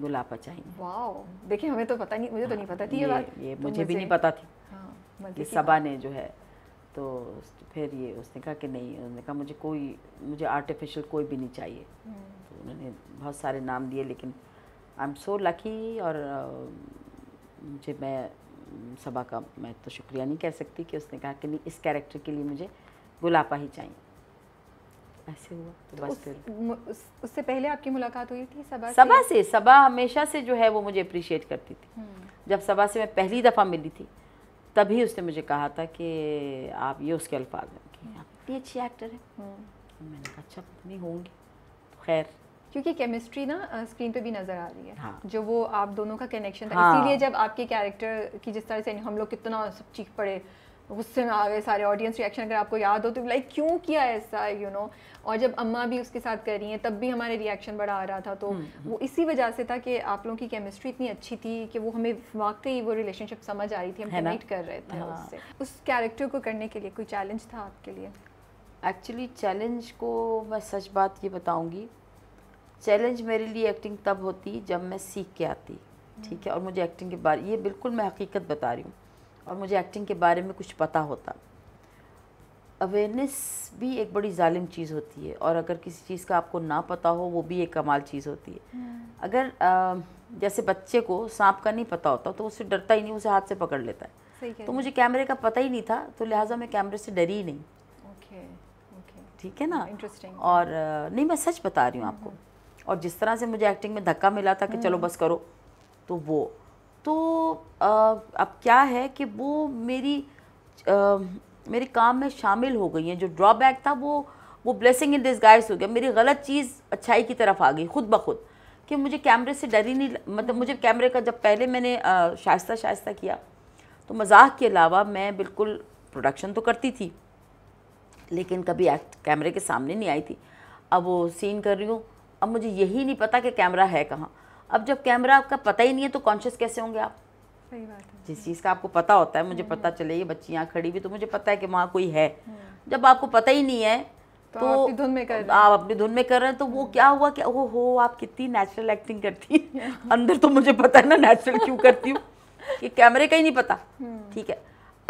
गुलाबा चाहिए देखिए हमें तो पता नहीं मुझे तो हाँ, नहीं पता थी ये, ये बात ये, तो मुझे, मुझे भी नहीं पता थी हाँ, कि सबा ने जो है तो फिर ये उसने कहा कि नहीं उन्होंने कहा मुझे कोई मुझे आर्टिफिशियल कोई भी नहीं चाहिए हम्म। तो उन्होंने बहुत सारे नाम दिए लेकिन आई एम सो लकी और मुझे मैं सभा का मैं तो शुक्रिया नहीं कह सकती कि उसने कहा कि नहीं इस कैरेक्टर के लिए मुझे गुलापा ही चाहिए ऐसे हुआ तो, तो बस उस, फिर उस, उससे पहले आपकी मुलाकात हुई थी सबा सबा से, से सबा हमेशा से जो है वो मुझे अप्रिशिएट करती थी हम्म। जब सबा से मैं पहली दफ़ा मिली थी तभी उसने मुझे कहा था कि आप ये उसके अल्फाज हैं इतनी अच्छी एक्टर है हम्म। तो मैंने कहा अच्छा पत्नी होंगी तो खैर क्योंकि केमिस्ट्री ना स्क्रीन पे भी नजर आ रही है हाँ। जो वो आप दोनों का कनेक्शन था हाँ। इसीलिए जब आपके कैरेक्टर की जिस तरह से हम लोग कितना सब चीख पड़े गुस्से में आ गए सारे ऑडियंस रिएक्शन अगर आपको याद हो तो लाइक क्यों किया ऐसा यू नो और जब अम्मा भी उसके साथ कर रही हैं तब भी हमारे रिएक्शन बड़ा आ रहा था तो हम्म, हम्म। वो इसी वजह से था कि आप लोगों की केमिस्ट्री इतनी अच्छी थी कि वो हमें वाकई वो रिलेशनशिप समझ आ रही थी हम कनेक्ट कर रहे थे हाँ। उससे उस कैरेक्टर को करने के लिए कोई चैलेंज था आपके लिए एक्चुअली चैलेंज को मैं सच बात ये बताऊँगी चैलेंज मेरे लिए एक्टिंग तब होती जब मैं सीख के आती ठीक है हम्म। और मुझे एक्टिंग के बारे ये बिल्कुल मैं हकीकत बता रही हूँ और मुझे एक्टिंग के बारे में कुछ पता होता अवेयरनेस भी एक बड़ी जालिम चीज़ होती है और अगर किसी चीज़ का आपको ना पता हो वो भी एक कमाल चीज़ होती है हम्म। अगर आ, जैसे बच्चे को सांप का नहीं पता होता तो उससे डरता ही नहीं उसे हाथ से पकड़ लेता है तो मुझे कैमरे का पता ही नहीं था तो लिहाजा मैं कैमरे से डरी ही नहीं ठीक है ना इंटरेस्टिंग और नहीं मैं सच बता रही हूँ हम्म, आपको हम्म। और जिस तरह से मुझे एक्टिंग में धक्का मिला था कि चलो बस करो तो वो तो आ, अब क्या है कि वो मेरी आ, मेरे काम में शामिल हो गई हैं जो ड्रॉबैक था वो वो ब्लेसिंग इन डिस्गाइज हो गया मेरी गलत चीज़ अच्छाई की तरफ आ गई खुद ब खुद कि मुझे कैमरे से डरी नहीं मतलब मुझे कैमरे का जब पहले मैंने शायस्ता शाइस्ता किया तो मजाक के अलावा मैं बिल्कुल प्रोडक्शन तो करती थी लेकिन कभी एक्ट कैमरे के सामने नहीं आई थी अब वो सीन कर रही हूँ अब मुझे यही नहीं पता कि कैमरा है कहाँ अब जब कैमरा आपका पता ही नहीं है तो कॉन्शियस कैसे होंगे आप सही बात है जिस चीज़ का आपको पता होता है मुझे हाँ, पता हाँ। चले ये बच्ची यहाँ खड़ी भी तो मुझे पता है कि वहाँ कोई है हाँ। जब आपको पता ही नहीं है तो, तो आप धुन में कर आप अपनी धुन में कर रहे हैं तो वो क्या हुआ क्या ओ हो आप कितनी नेचुरल एक्टिंग करती हैं अंदर तो मुझे पता है ना नेचुरल क्यों करती हूँ ये कैमरे का ही नहीं पता ठीक है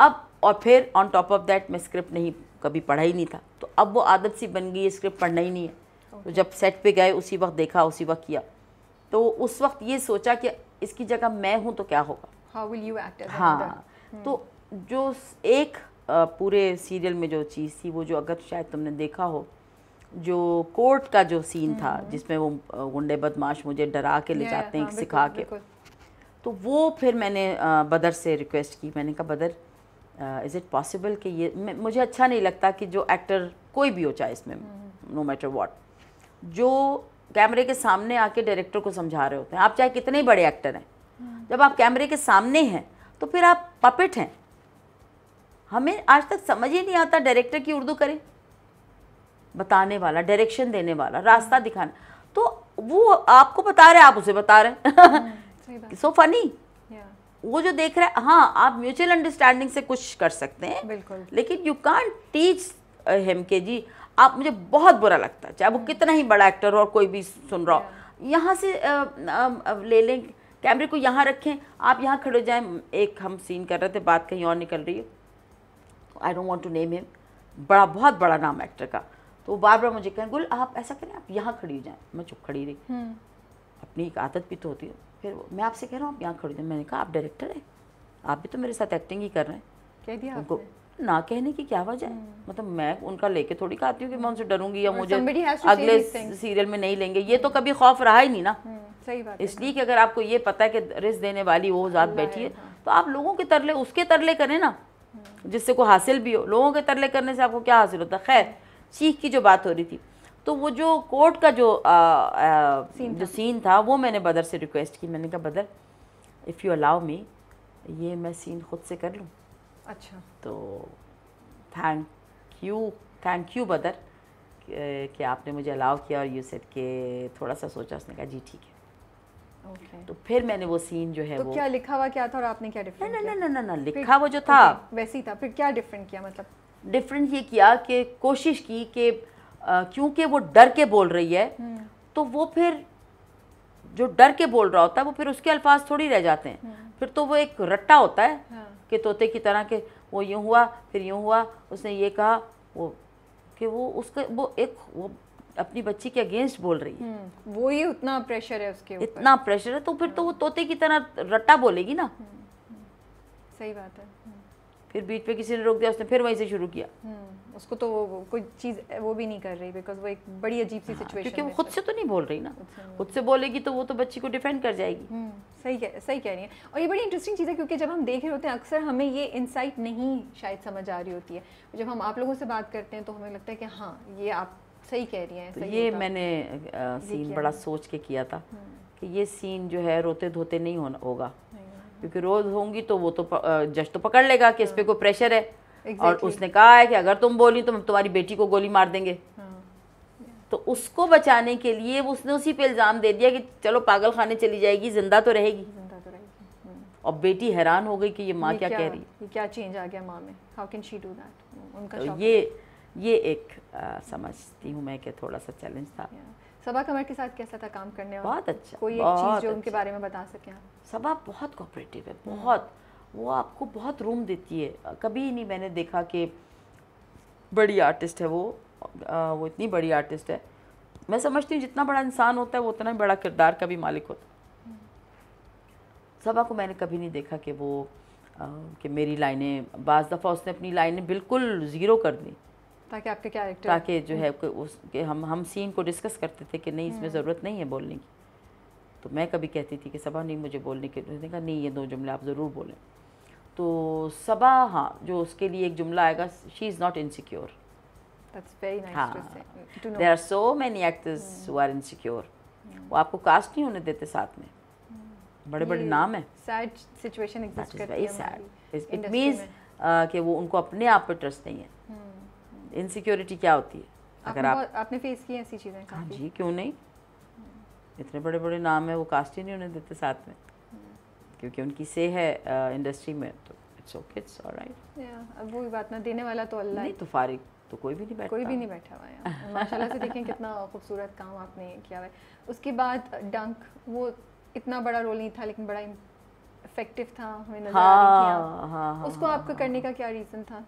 अब और फिर ऑन टॉप ऑफ दैट मैं स्क्रिप्ट नहीं कभी पढ़ा ही नहीं था तो अब वो आदत सी बन गई स्क्रिप्ट पढ़ना ही नहीं है तो जब सेट पे गए उसी वक्त देखा उसी वक्त किया तो उस वक्त ये सोचा कि इसकी जगह मैं हूँ तो क्या होगा हाउ विल यू एक्ट हाँ hmm. तो जो एक पूरे सीरियल में जो चीज़ थी वो जो अगर शायद तुमने देखा हो जो कोर्ट का जो सीन था hmm. जिसमें वो गुंडे बदमाश मुझे डरा के ले जाते हैं हाँ, सिखा के तो वो फिर मैंने बदर से रिक्वेस्ट की मैंने कहा बदर इज़ इट पॉसिबल कि ये मुझे अच्छा नहीं लगता कि जो एक्टर कोई भी हो चाहे इसमें नो मैटर व्हाट जो कैमरे के सामने आके डायरेक्टर को समझा रहे होते हैं आप चाहे कितने ही बड़े एक्टर हैं जब आप कैमरे के सामने हैं तो फिर आप पपेट हैं हमें आज तक समझ ही नहीं आता डायरेक्टर की उर्दू करें बताने वाला डायरेक्शन देने वाला रास्ता दिखाना तो वो आपको बता रहे आप उसे बता रहे हम्म, सो फनी वो जो देख रहा है हाँ आप म्यूचुअल अंडरस्टैंडिंग से कुछ कर सकते हैं बिल्कुल लेकिन यू कांट टीच हेम के जी आप मुझे बहुत बुरा लगता है चाहे वो हाँ। कितना ही बड़ा एक्टर हो और कोई भी सुन रहा हो हाँ। यहाँ से आ, आ, ले लें कैमरे को यहाँ रखें आप यहाँ खड़े हो जाएं एक हम सीन कर रहे थे बात कहीं और निकल रही है I don't want to name him बड़ा बहुत बड़ा नाम एक्टर का तो बार बार मुझे कहें गुल आप ऐसा करें आप यहाँ खड़ी हो जाएं मैं चुप खड़ी रही हम्म। अपनी एक आदत भी तो होती है फिर मैं आपसे कह रहा हूँ आप यहाँ खड़ी हो मैंने कहा आप डायरेक्टर हैं आप भी तो मेरे साथ एक्टिंग ही कर रहे हैं कह दिया उनको ना कहने की क्या वजह है हम्म। मतलब मैं उनका लेके थोड़ी खाती हूँ कि मैं उनसे डरूंगी या हम्म, मुझे अगले सीरियल में नहीं लेंगे ये तो हम्म। कभी खौफ रहा ही नहीं ना सही बात इसलिए कि अगर आपको ये पता है कि रिस्क देने वाली वो जात बैठी है हाँ। तो आप लोगों के तरले उसके तरले करें ना जिससे को हासिल भी हो लोगों के तरले करने से आपको क्या हासिल होता खैर सीख की जो बात हो रही थी तो वो जो कोर्ट का जो जो सीन था वो मैंने बदर से रिक्वेस्ट की मैंने कहा बदर इफ़ यू अलाउ मी ये मैं सीन खुद से कर लूँ अच्छा तो थैंक यू थैंक यू बदर कि आपने मुझे अलाउ किया और यू सेट के थोड़ा सा सोचा उसने कहा जी ठीक है Okay. तो फिर मैंने वो सीन जो है तो वो क्या लिखा हुआ क्या था और आपने क्या डिफरेंट ना ना ना ना ना लिखा वो जो था okay, वैसे ही था फिर क्या डिफरेंट किया मतलब डिफरेंट ये किया कि कोशिश की कि क्योंकि वो डर के बोल रही है हम्म। तो वो फिर जो डर के बोल रहा होता है वो फिर उसके अल्फाज थोड़ी रह जाते हैं हम्म। फिर तो वो एक रट्टा होता है हाँ. कि तोते की तरह के वो यूँ हुआ फिर यूँ हुआ उसने ये कहा वो कि वो उसके वो एक वो अपनी बच्ची के अगेंस्ट बोल रही है हम्म, वो ही उतना प्रेशर है उसके ऊपर इतना प्रेशर है तो फिर तो वो तोते की तरह रट्टा बोलेगी ना हम्म, हम्म, सही बात है फिर बीच पे किसी ने रोक दिया उसने फिर वहीं से शुरू किया उसको तो कोई चीज़ वो भी नहीं कर रही बिकॉज वो एक बड़ी अजीब सी सिचुएशन हाँ, क्योंकि वो खुद से तो नहीं बोल रही ना खुद से बोलेगी तो वो तो बच्ची को डिफेंड कर जाएगी हम्म, सही कह सही कह रही है और ये बड़ी इंटरेस्टिंग चीज़ है क्योंकि जब हम देख रहे होते हैं अक्सर हमें ये इनसाइट नहीं शायद समझ आ रही होती है जब हम आप लोगों से बात करते हैं तो हमें लगता है कि हाँ ये आप सही कह रही हैं तो ये मैंने सीन बड़ा सोच के किया था हम्म। कि ये सीन जो है रोते धोते नहीं होना होगा क्योंकि रोज होंगी तो वो तो जज तो पकड़ लेगा कि इस पर हाँ। कोई प्रेशर है exactly. और उसने कहा है कि अगर तुम बोली तो हम तुम्हारी बेटी को गोली मार देंगे हाँ। तो उसको बचाने के लिए उसने उसी पे इल्ज़ाम दे दिया कि चलो पागल खाने चली जाएगी जिंदा तो रहेगी जिंदा तो रहेगी और हम्म। बेटी हैरान हो गई कि ये माँ क्या, क्या कह रही है क्या चेंज आ गया माँ में how can she do that उनका तो ये ये एक आ, समझती हूँ मैं कि थोड़ा सा चैलेंज था yeah. सबा कमर के साथ कैसा था काम करने वाला बहुत अच्छा कोई एक चीज़ जो अच्छा। उनके बारे में बता सके आप सबा बहुत कोऑपरेटिव है हम्म। बहुत वो आपको बहुत रूम देती है कभी नहीं मैंने देखा कि बड़ी आर्टिस्ट है वो आ, वो इतनी बड़ी आर्टिस्ट है मैं समझती हूँ जितना बड़ा इंसान होता है वो उतना ही बड़ा किरदार का भी मालिक होता है सबा को मैंने कभी नहीं देखा कि वो आ, कि मेरी लाइनें बाज़ दफ़ा उसने अपनी लाइनें बिल्कुल ज़ीरो कर दी ताकि आपके कैरेक्टर ताकि जो है उस हम हम सीन को डिस्कस करते थे कि नहीं इसमें हम्म। ज़रूरत नहीं है बोलने की तो मैं कभी कहती थी कि सभा नहीं मुझे बोलने की उसने कहा नहीं ये दो जुमले आप ज़रूर बोलें तो सबा हाँ जो उसके लिए एक जुमला आएगा she is not insecure there are so many actors वो आर इनसिक्योर वो आपको कास्ट नहीं होने देते साथ में hmm. बड़े बड़े नाम है सिचुएशन इट मीन्स कि वो उनको अपने आप पर ट्रस्ट नहीं है इनसिक्योरिटी hmm. क्या होती है अगर आप आपने फेस की ऐसी चीज़ें हाँ जी क्यों नहीं hmm. इतने बड़े बड़े नाम है वो कास्ट ही नहीं होने देते साथ में क्योंकि उनकी से है इंडस्ट्री में तो इट्स ओके इट्स ऑलराइट या अब वही बात ना देने वाला तो अल्लाह नहीं तो फारिक तो कोई भी नहीं बैठा कोई भी नहीं बैठा हुआ है माशाल्लाह से देखें कितना खूबसूरत काम आपने किया है उसके बाद डंक वो इतना बड़ा रोल नहीं था लेकिन बड़ा इफेक्टिव था हमें नजर हाँ, हाँ, हाँ, उसको हाँ, आपका हाँ, करने हाँ। का क्या रीज़न था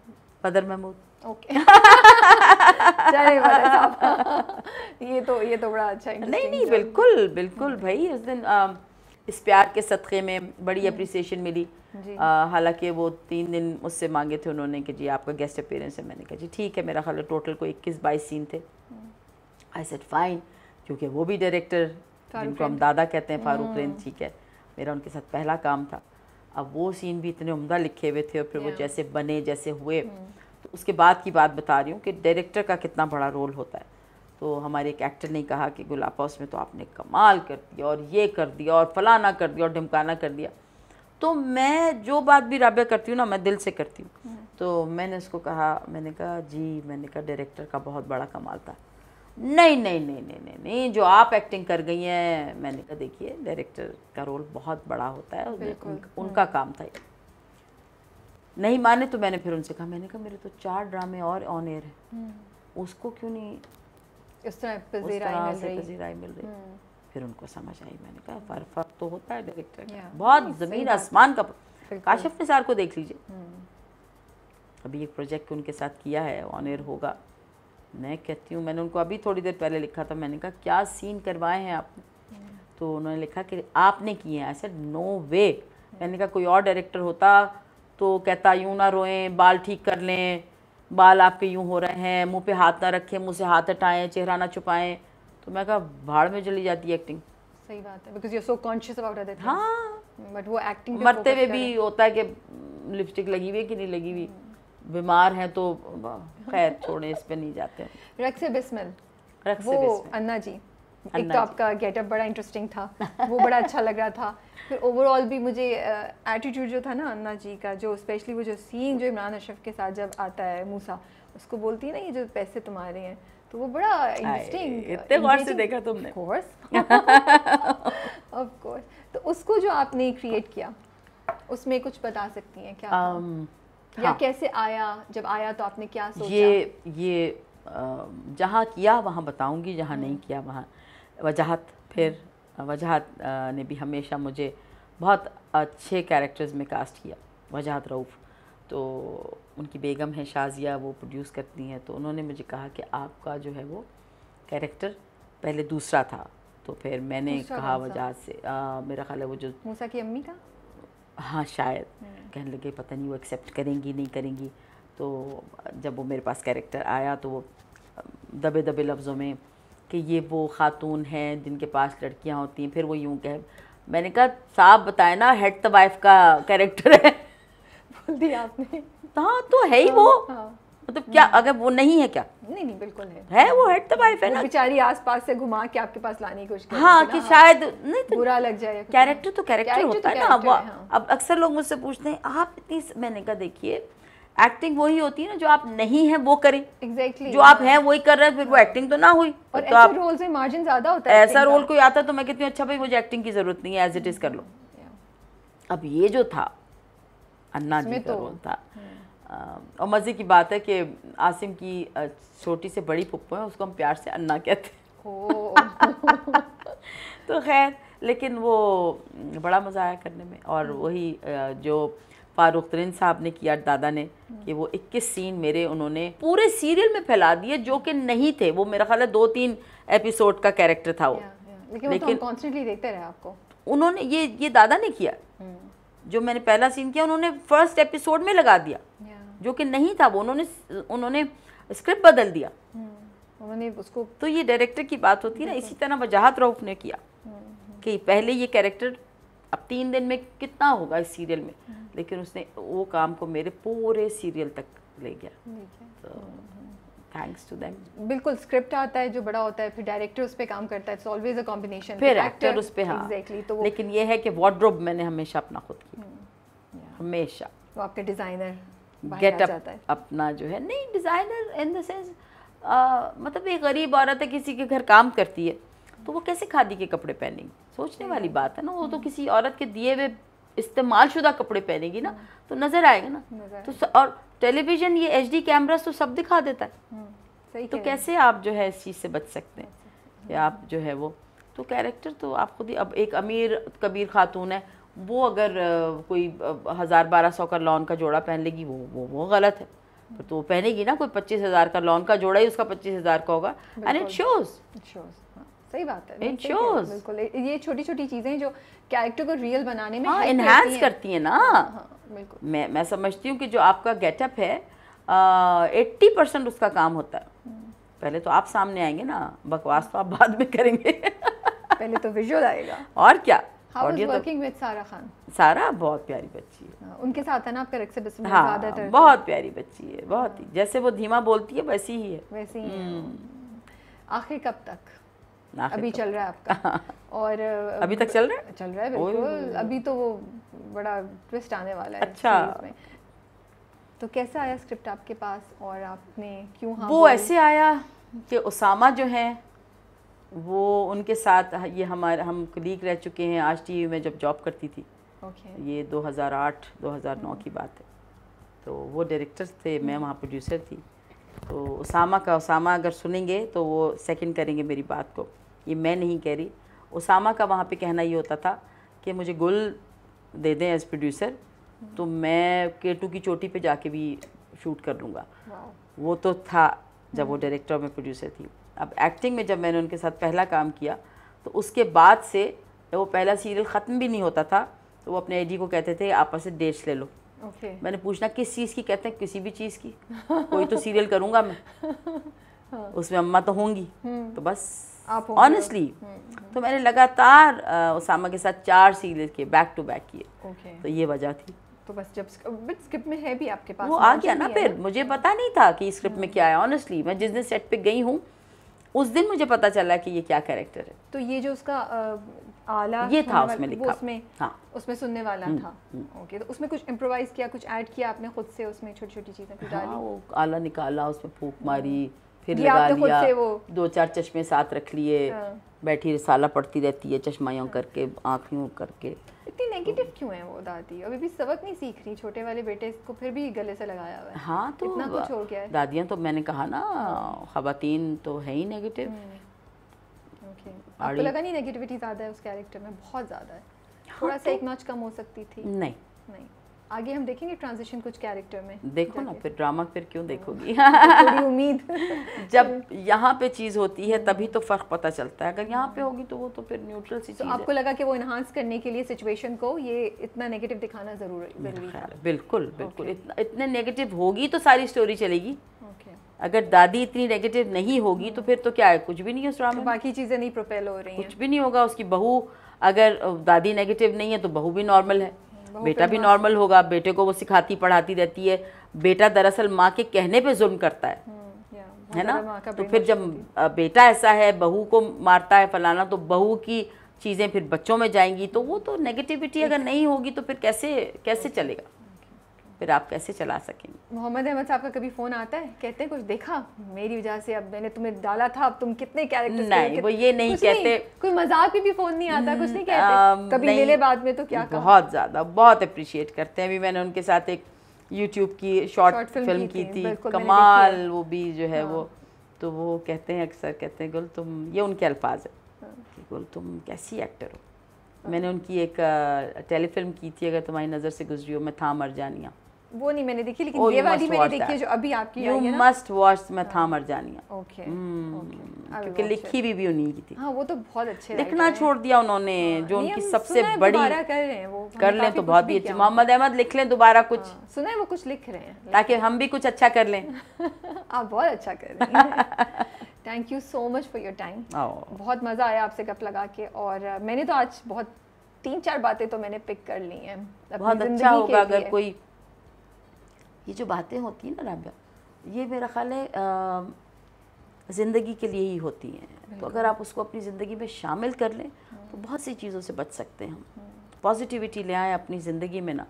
बदर महमूद ओके ये तो ये तो बड़ा अच्छा नहीं नहीं बिल्कुल बिल्कुल भाई उस दिन इस प्यार के सदक़े में बड़ी अप्रिसिएशन मिली हालांकि वो तीन दिन मुझसे मांगे थे उन्होंने कि जी आपका गेस्ट अपेयरेंस है मैंने कहा जी ठीक है मेरा ख्याल टोटल को इक्कीस बाईस सीन थे आई सेट फाइन क्योंकि वो भी डायरेक्टर जिनको हम दादा कहते हैं फारूक हम्म। रेन ठीक है मेरा उनके साथ पहला काम था अब वो सीन भी इतने उम्दा लिखे हुए थे और फिर वो जैसे बने जैसे हुए हम्म। तो उसके बाद की बात बता रही हूँ कि डायरेक्टर का कितना बड़ा रोल होता है तो हमारे एक एक्टर ने कहा कि हाउस में तो आपने कमाल कर दिया और ये कर दिया और फलाना कर दिया और ढमकाना कर दिया तो मैं जो बात भी राबे करती हूँ ना मैं दिल से करती हूँ हम्म। तो मैंने उसको कहा मैंने कहा जी मैंने कहा डायरेक्टर का बहुत बड़ा कमाल था नहीं नहीं नहीं नहीं नहीं नहीं जो आप एक्टिंग कर गई हैं मैंने कहा देखिए डायरेक्टर का रोल बहुत बड़ा होता है हम्म। उनका काम था नहीं माने तो मैंने फिर उनसे कहा मैंने कहा मेरे तो चार ड्रामे और ऑन एयर है उसको क्यों नहीं उस तरह पजीराई मिल रही हम्म। फिर उनको समझ आई मैंने कहा फर्क फर्क तो होता है डायरेक्टर का बहुत ज़मीन आसमान का काशिफ निसार को देख लीजिए हम्म। अभी एक प्रोजेक्ट उनके साथ किया है ऑन एयर होगा मैं कहती हूँ मैंने उनको अभी थोड़ी देर पहले लिखा था मैंने कहा क्या सीन करवाए हैं आपने हम्म। तो उन्होंने लिखा कि आपने किए हैं ऐसे नो वे मैंने कहा कोई और डायरेक्टर होता तो कहता यूं ना रोएं बाल ठीक कर लें बाल आपके यूँ हो रहे हैं मुंह पे हाथ ना रखें मुंह से हाथ हटाएं चेहरा ना छुपाएं तो मैं कहा भाड़ में चली जाती है एक्टिंग सही बात है because you so conscious about other but वो एक्टिंग मरते हुए भी होता है कि लिपस्टिक लगी हुई है कि नहीं लगी हुई बीमार है तो खैर छोड़े इस पे नहीं जाते रक्स बिस्मिल अन्ना जी एक तो आपका गेटअप बड़ा इंटरेस्टिंग था वो बड़ा अच्छा लग रहा था फिर ओवरऑल भी मुझे एटीट्यूड जो था ना अन्ना जी का जो स्पेशली वो जो सीन जो इमरान अशरफ के साथ जब आता है मूसा उसको बोलती है ना ये जो पैसे तुम्हारे हैं तो वो बड़ा इंटरेस्टिंग इतने गौर से देखा तुमने कोर्स ऑफ कोर्स तो उसको जो आपने क्रिएट किया उसमें कुछ बता सकती हैं क्या um, या हाँ. कैसे आया जब आया तो आपने क्या सोचा ये ये जहाँ किया वहाँ बताऊंगी जहाँ नहीं हम्म। किया वहाँ वजाहत फिर वजाहत ने भी हमेशा मुझे बहुत अच्छे कैरेक्टर्स में कास्ट किया वजाहत रऊफ़ तो उनकी बेगम है शाजिया वो प्रोड्यूस करती हैं तो उन्होंने मुझे कहा कि आपका जो है वो कैरेक्टर पहले दूसरा था तो फिर मैंने कहा वजाहत से आ, मेरा ख्याल है वो जो मूसा की अम्मी का हाँ शायद हम्म। कहने लगे पता नहीं वो एक्सेप्ट करेंगी नहीं करेंगी तो जब वो मेरे पास कैरेक्टर आया तो वो दबे दबे लफ्ज़ों में कि ये वो ख़ातून हैं जिनके पास लड़कियां होती हैं फिर वो यूं कह मैंने कहा साहब बताए ना हेड द वाइफ का कैरेक्टर है बोल दिया आपने हाँ तो है ही वो हाँ, हाँ। मतलब क्या हम्म। अगर वो नहीं है क्या नहीं नहीं बिल्कुल है है वो हेड द वाइफ है ना बेचारी आसपास से घुमा के आपके पास लाने की कोशिश हाँ कि शायद नहीं तो बुरा लग जाए कैरेक्टर तो कैरेक्टर तो होता है ना हाँ। अब अक्सर लोग मुझसे पूछते हैं आप इतनी मैंने कहा देखिए एक्टिंग वही होती है ना जो आप नहीं है वो करें exactly, जो आप हाँ। हैं वही कर रहे हैं फिर वो एक्टिंग हाँ। तो ना हुई और तो आप रोल से मार्जिन ज्यादा होता है ऐसा रोल कोई आता तो मैं कहती हूँ अच्छा भाई मुझे एक्टिंग की जरूरत नहीं है एज इट इज कर लो अब ये जो था अन्ना जी का रोल तो- था हाँ। और मज़े की बात है कि आसिम की छोटी से बड़ी पुप्पो है उसको हम प्यार से अन्ना कहते हैं तो खैर लेकिन वो बड़ा मज़ा आया करने में और वही जो फारूक तरीन साहब ने किया दादा ने कि वो इक्कीस सीन मेरे उन्होंने पूरे सीरियल में फैला दिए जो कि नहीं थे वो मेरा ख्याल है दो तीन एपिसोड का कैरेक्टर था वो लेकिन, तो कॉन्स्टेंटली देखते रहे आपको उन्होंने ये ये दादा ने किया हम्म। जो मैंने पहला सीन किया उन्होंने फर्स्ट एपिसोड में लगा दिया जो कि नहीं था वो उन्होंने उन्होंने स्क्रिप्ट बदल दिया हम्म। उन्होंने उसको तो ये डायरेक्टर की बात होती है ना इसी तरह वजाहत रऊफ ने किया हम्म, कि पहले ये कैरेक्टर अब तीन दिन में कितना होगा इस सीरियल में हम्म। लेकिन उसने वो काम को मेरे पूरे सीरियल तक ले गया तो थैंक्स टू देम बिल्कुल स्क्रिप्ट आता है जो बड़ा होता है फिर डायरेक्टर उस पर काम करता है इट्स ऑलवेज अ कॉम्बिनेशन फिर एक्टर उस पर हाँ एग्जैक्टली तो लेकिन ये है कि वार्ड्रोब मैंने हमेशा अपना खुद किया हम्म, हमेशा तो आपके डिज़ाइनर गेट अप अपना जो है नहीं डिज़ाइनर इन द सेंस मतलब एक गरीब औरत है किसी के घर काम करती है तो वो कैसे खादी के कपड़े पहनेंगी सोचने वाली हम्म। बात है ना वो तो किसी औरत के दिए हुए इस्तेमाल शुदा कपड़े पहनेगी ना तो नज़र आएगा ना तो और टेलीविज़न ये एच डी कैमरा तो सब दिखा देता है हम्म, सही तो कैसे आप जो है इस चीज़ से बच सकते हैं या आप जो है वो तो कैरेक्टर तो आप खुद ही अब एक अमीर कबीर खातून है वो अगर कोई हज़ार बारह सौ का लॉन का जोड़ा पहन लेगी वो वो वो गलत है पर तो वो पहनेगी ना कोई पच्चीस हज़ार का लॉन का जोड़ा ही उसका पच्चीस हज़ार का होगा एंड इट शोज़ सही बात है इट शोज बिल्कुल ये छोटी छोटी चीज़ें जो कैरेक्टर को रियल बनाने में हाँ इन्हांस करती है ना हाँ, हाँ, बिल्कुल मैं मैं समझती हूँ कि जो आपका गेटअप है एट्टी परसेंट उसका काम होता है हम्म। पहले तो आप सामने आएंगे ना बकवास तो आप बाद में करेंगे पहले तो विजुअल आएगा और क्या वर्किंग विद सारा खान सारा बहुत प्यारी बच्ची है आ, हाँ, उनके साथ है ना आपका एग्जिबिशन हाँ, ज्यादातर बहुत प्यारी बच्ची है बहुत ही जैसे वो धीमा बोलती है वैसी ही है वैसी ही हम्म। आखिर कब तक अभी चल रहा है आपका हाँ। और अभी तक चल रहा है चल रहा है बिल्कुल अभी तो वो बड़ा ट्विस्ट आने वाला है अच्छा तो कैसा आया स्क्रिप्ट आपके पास और आपने क्यों हाँ वो ऐसे आया कि उसामा जो है वो उनके साथ ये हमारे हम क्लीग रह चुके हैं आज टी में जब जॉब करती थी okay. ये 2008 2009 की बात है तो वो डायरेक्टर थे मैं वहाँ प्रोड्यूसर थी तो उसामा का उसामा अगर सुनेंगे तो वो सेकंड करेंगे मेरी बात को ये मैं नहीं कह रही उसामा का वहाँ पे कहना ये होता था कि मुझे गुल दे दें एज प्रोड्यूसर तो मैं केटू की चोटी पे जाके भी शूट कर लूँगा वो तो था जब वो डायरेक्टर में प्रोड्यूसर थी अब एक्टिंग में जब मैंने उनके साथ पहला काम किया तो उसके बाद से जब वो पहला सीरियल ख़त्म भी नहीं होता था तो वो अपने एडी को कहते थे आपस से डेट्स ले लो okay. मैंने पूछना किस चीज़ की कहते हैं किसी भी चीज़ की कोई तो सीरियल करूँगा मैं हाँ। उसमें अम्मा तो होंगी हम्म। तो बस ऑनेस्टली हम्म, हम्म। तो मैंने लगातार उसामा के साथ चार सीरीज के बैक टू बैक किए तो ये वजह थी तो बस जब बट स्क्रिप्ट में है भी आपके पास वो आ गया ना फिर मुझे पता नहीं था कि स्क्रिप्ट में क्या है ऑनेस्टली मैं जिस दिन सेट पे गई हूँ उस दिन मुझे पता चला कि ये क्या कैरेक्टर है तो ये जो उसका आला ये था उसमें लिखा उसमें हाँ उसमें सुनने वाला था ओके तो उसमें कुछ इम्प्रोवाइज किया कुछ ऐड किया आपने खुद से उसमें छोटी छोटी चीज़ें हाँ, डाली आला निकाला उसमें फूक मारी फिर तो लगा लिया दो चार चश्मे साथ रख लिए हाँ। बैठी रिसाला पढ़ती रहती है चश्मा यूँ करके आँख यूँ करके इतनी नेगेटिव क्यों है वो दादी अभी भी सबक नहीं सीख रही छोटे वाले बेटे को फिर भी गले से लगाया हुआ है हाँ तो इतना कुछ हो गया है दादियाँ तो मैंने कहा ना हाँ। खवतिन तो है ही नेगेटिव हम्म, आपको लगा नहीं नेगेटिविटी ज़्यादा है उस कैरेक्टर में बहुत ज़्यादा है थोड़ा सा हाँ, तो एक नॉच कम हो सकती थी नहीं नहीं आगे हम देखेंगे ट्रांजिशन कुछ कैरेक्टर में देखो ना फिर ड्रामा फिर क्यों हाँ। देखोगी थोड़ी उम्मीद जब यहाँ पे चीज़ होती है तभी तो फ़र्क पता चलता है अगर यहाँ पे हाँ। होगी तो वो तो फिर न्यूट्रल सी तो आपको है। लगा कि वो इन्हांस करने के लिए सिचुएशन को ये इतना नेगेटिव दिखाना ज़रूरी हाँ, है बिल्कुल बिल्कुल इतने नेगेटिव होगी तो सारी स्टोरी चलेगी अगर दादी इतनी नेगेटिव नहीं होगी तो फिर तो क्या है कुछ भी नहीं है उस ड्रामा बाकी चीज़ें नहीं प्रोपेल हो रही कुछ भी नहीं होगा उसकी बहू अगर दादी नेगेटिव नहीं है तो बहू भी नॉर्मल है बेटा भी नॉर्मल होगा बेटे को वो सिखाती पढ़ाती रहती है बेटा दरअसल माँ के कहने पे जुल्म करता है हम्म, है ना तो फिर जब बेटा ऐसा है बहू को मारता है फलाना तो बहू की चीज़ें फिर बच्चों में जाएंगी तो वो तो नेगेटिविटी अगर नहीं होगी तो फिर कैसे कैसे चलेगा फिर आप कैसे चला सकेंगे मोहम्मद अहमद साहब का कभी फ़ोन आता है कहते हैं कुछ देखा मेरी वजह से अब मैंने तुम्हें डाला था अब तुम कितने कैरेक्टर नहीं वो ये नहीं कहते नहीं, कोई मजाक भी, भी फ़ोन नहीं आता कुछ नहीं कहते आ, कभी नहीं, मिले बाद में तो क्या बहुत ज़्यादा बहुत अप्रिशिएट करते हैं अभी मैंने उनके साथ एक यूट्यूब की शॉर्ट फिल्म की थी कमाल वो भी जो है वो हाँ। तो वो कहते हैं अक्सर कहते हैं गुल तुम ये उनके अल्फाज है हाँ। कि गुल तुम कैसी एक्टर हो हाँ। मैंने उनकी एक टेलीफिल्म की थी अगर तुम्हारी नज़र से गुजरी हो मैं था मर जानिया वो नहीं मैंने देखी लेकिन oh, ये वाली मैंने देखी है जो अभी आपकी आई है ना यू मस्ट वॉच मैं हाँ। था मर जानी ओके ओके hmm, क्योंकि लिखी भी भी उन्हीं की थी हां वो तो बहुत अच्छे लिखना छोड़ दिया उन्होंने हाँ, जो उनकी सबसे बड़ी दोबारा कर रहे हैं वो कर लें तो बहुत ही अच्छा मोहम्मद अहमद लिख लें दोबारा हाँ, कुछ सुना है वो कुछ लिख रहे हैं ताकि हम भी कुछ अच्छा कर लें आप बहुत अच्छा कर रहे हैं thank you so much for your time बहुत मज़ा आया आपसे गप लगा के और मैंने तो आज बहुत तीन चार बातें तो मैंने पिक कर ली हैं बहुत अच्छा होगा अगर कोई ये जो बातें होती हैं ना राबिया ये मेरा ख्याल है ज़िंदगी के लिए ही होती हैं तो अगर आप उसको अपनी ज़िंदगी में शामिल कर लें तो हाँ। बहुत सी चीज़ों से बच सकते हैं हम हाँ। पॉजिटिविटी ले आए अपनी ज़िंदगी में ना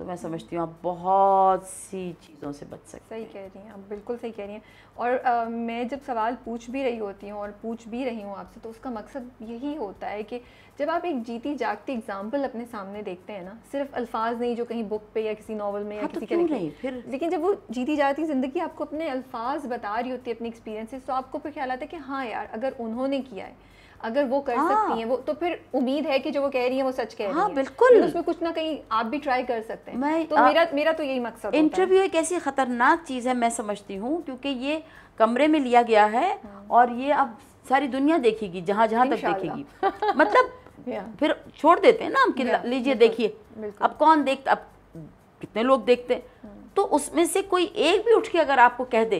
तो मैं समझती हूँ आप बहुत सी चीज़ों से बच सकते सही कह रही हैं आप बिल्कुल सही कह रही हैं और आ, मैं जब सवाल पूछ भी रही होती हूँ और पूछ भी रही हूँ आपसे तो उसका मकसद यही होता है कि जब आप एक जीती जागती एग्जाम्पल अपने सामने देखते हैं ना सिर्फ अल्फाज नहीं जो कहीं बुक पे या किसी नावल में या हाँ, तो किसी तो नहीं फिर लेकिन जब वो जीती जाती ज़िंदगी आपको अपने अल्फाज बता रही होती है अपने एक्सपीरियंसेस तो आपको फिर ख्याल आता है कि हाँ यार अगर उन्होंने किया है अगर वो कर हाँ। सकती हैं वो तो फिर उम्मीद है कि जो वो कह रही है वो सच कह रही हाँ, रही है बिल्कुल उसमें कुछ ना कहीं आप भी ट्राई कर सकते हैं मैं तो आ, मेरा मेरा तो यही मकसद इंटरव्यू एक ऐसी ख़तरनाक चीज़ है मैं समझती हूँ क्योंकि ये कमरे में लिया गया है हाँ। और ये अब सारी दुनिया देखेगी जहाँ जहाँ तक देखेगी मतलब फिर छोड़ देते हैं ना हम कि लीजिए देखिए अब कौन देख अब कितने लोग देखते हैं हाँ। तो उसमें से कोई एक भी उठ के अगर आपको कह दे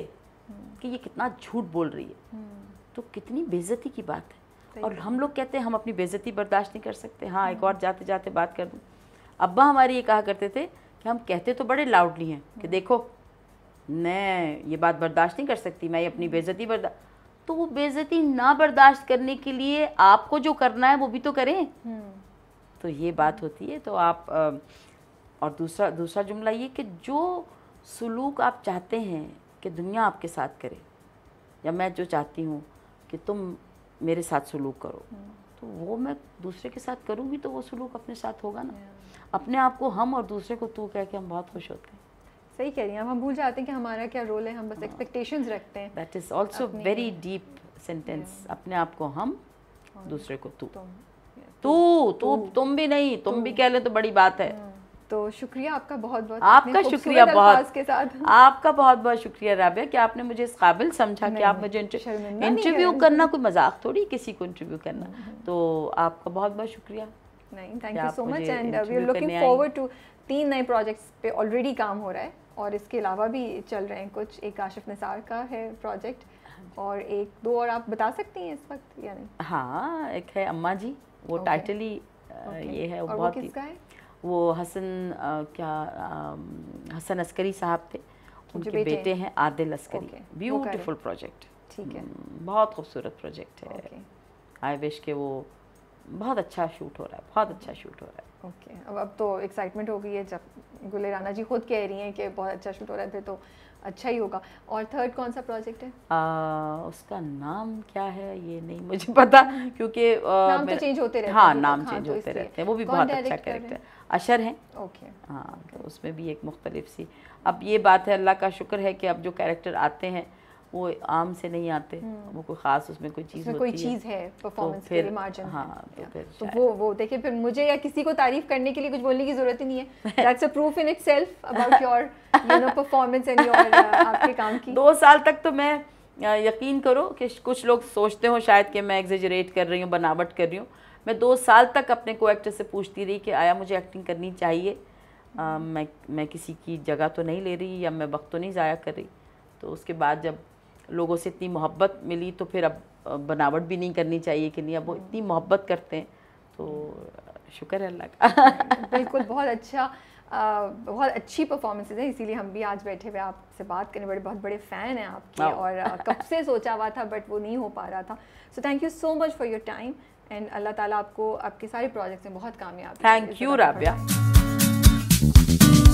हाँ। कि ये कितना झूठ बोल रही है तो कितनी बेजती की बात है और हम लोग कहते हैं हम अपनी बेज़ती बर्दाश्त नहीं कर सकते हाँ एक हाँ। और जाते जाते बात कर दूँ अब्बा हमारे ये कहा करते थे कि हम कहते तो बड़े लाउडली हैं कि हाँ। देखो मैं ये बात बर्दाश्त नहीं कर सकती मैं ये अपनी हाँ। बेज़ती बर्दाश्त तो वो बेज़ती ना बर्दाश्त करने के लिए आपको जो करना है वो भी तो करें तो ये बात होती है तो आप और दूसरा दूसरा जुमला ये कि जो सुलूक आप चाहते हैं कि दुनिया आपके साथ करे या मैं जो चाहती हूँ कि तुम मेरे साथ सलूक करो हम्म। तो वो मैं दूसरे के साथ करूँगी तो वो सलूक अपने साथ होगा ना अपने आप को हम और दूसरे को तू कह के हम बहुत खुश होते हैं सही कह रही हैं हम भूल जाते हैं कि हमारा क्या रोल है हम बस एक्सपेक्टेशंस हाँ। रखते हैं that is also very deep sentence अपने आप को हम दूसरे को तू तू तू तुम भी नहीं तुम भी कह ले तो बड़ी बात है हाँ। तो शुक्रिया आपका बहुत बहुत आपका शुक्रिया बहुत के साथ आपका बहुत बहुत शुक्रिया राबिया कि आपने मुझे इस काबिल समझा कि आप मुझे इंटरव्यू करना कोई मजाक थोड़ी किसी को इंटरव्यू करना तो आपका बहुत बहुत शुक्रिया नहीं thank you so much and looking forward to तीन नए प्रोजेक्ट्स पे ऑलरेडी काम हो रहा है और इसके अलावा भी चल रहे हैं कुछ एक आशिफ निसार का है प्रोजेक्ट और एक दो और आप बता सकती हैं इस वक्त या नहीं हाँ एक है अम्मा जी वो okay. Tightly okay. ये है वो बहुत वो किसका है वो हसन आ, क्या आ, हसन अस्करी साहब थे उनके बेटे, बेटे हैं आदिल अस्करी ब्यूटीफुल प्रोजेक्ट ठीक है हम्म, बहुत खूबसूरत प्रोजेक्ट है आई विश के वो बहुत अच्छा शूट हो रहा है बहुत अच्छा शूट हो रहा है ओके okay. अब अब तो एक्साइटमेंट हो गई है जब गुले राना जी खुद कह रही हैं कि बहुत अच्छा शूट हो रहा है तो अच्छा ही होगा और थर्ड कौन सा प्रोजेक्ट है आ, उसका नाम क्या है ये नहीं मुझे पता क्योंकि नाम तो चेंज होते रहते हैं हाँ नाम चेंज हाँ, तो होते रहते हैं वो भी बहुत अच्छा कैरेक्टर है अशर हैं ओके हाँ तो उसमें भी एक मुख्तलिफ सी अब ये बात है अल्लाह का शुक्र है कि अब जो कैरेक्टर आते हैं वो आम से नहीं आते hmm. वो कोई ख़ास उसमें कोई चीज़ कोई चीज़ है, परफॉर्मेंस तो के लिए मार्जिन हाँ तो फिर तो वो वो देखिए फिर मुझे या किसी को तारीफ करने के लिए कुछ बोलने की ज़रूरत ही नहीं है that's a proof in itself about your you know performance and your आपके काम की दो साल तक तो मैं uh, यकीन करो कि कुछ लोग सोचते हो शायद कि मैं एग्जेजरेट कर रही हूँ बनावट कर रही हूँ मैं दो साल तक अपने को एक्टर से पूछती रही कि आया मुझे एक्टिंग करनी चाहिए आ, मैं मैं किसी की जगह तो नहीं ले रही या मैं वक्त तो नहीं ज़ाया कर रही तो उसके बाद जब लोगों से इतनी मोहब्बत मिली तो फिर अब बनावट भी नहीं करनी चाहिए कि नहीं अब वो इतनी मोहब्बत करते हैं तो शुक्र है अल्लाह का बिल्कुल बहुत अच्छा आ, बहुत अच्छी परफॉर्मेंसेज है इसीलिए हम भी आज बैठे हुए आपसे बात करने बड़े बहुत बड़े फ़ैन हैं आपके और कब से सोचा हुआ था बट वो नहीं हो पा रहा था so thank you so much for your time and Allah ताला आपको आपके सारे प्रोजेक्ट्स में बहुत कामयाब थैंक यू राबिया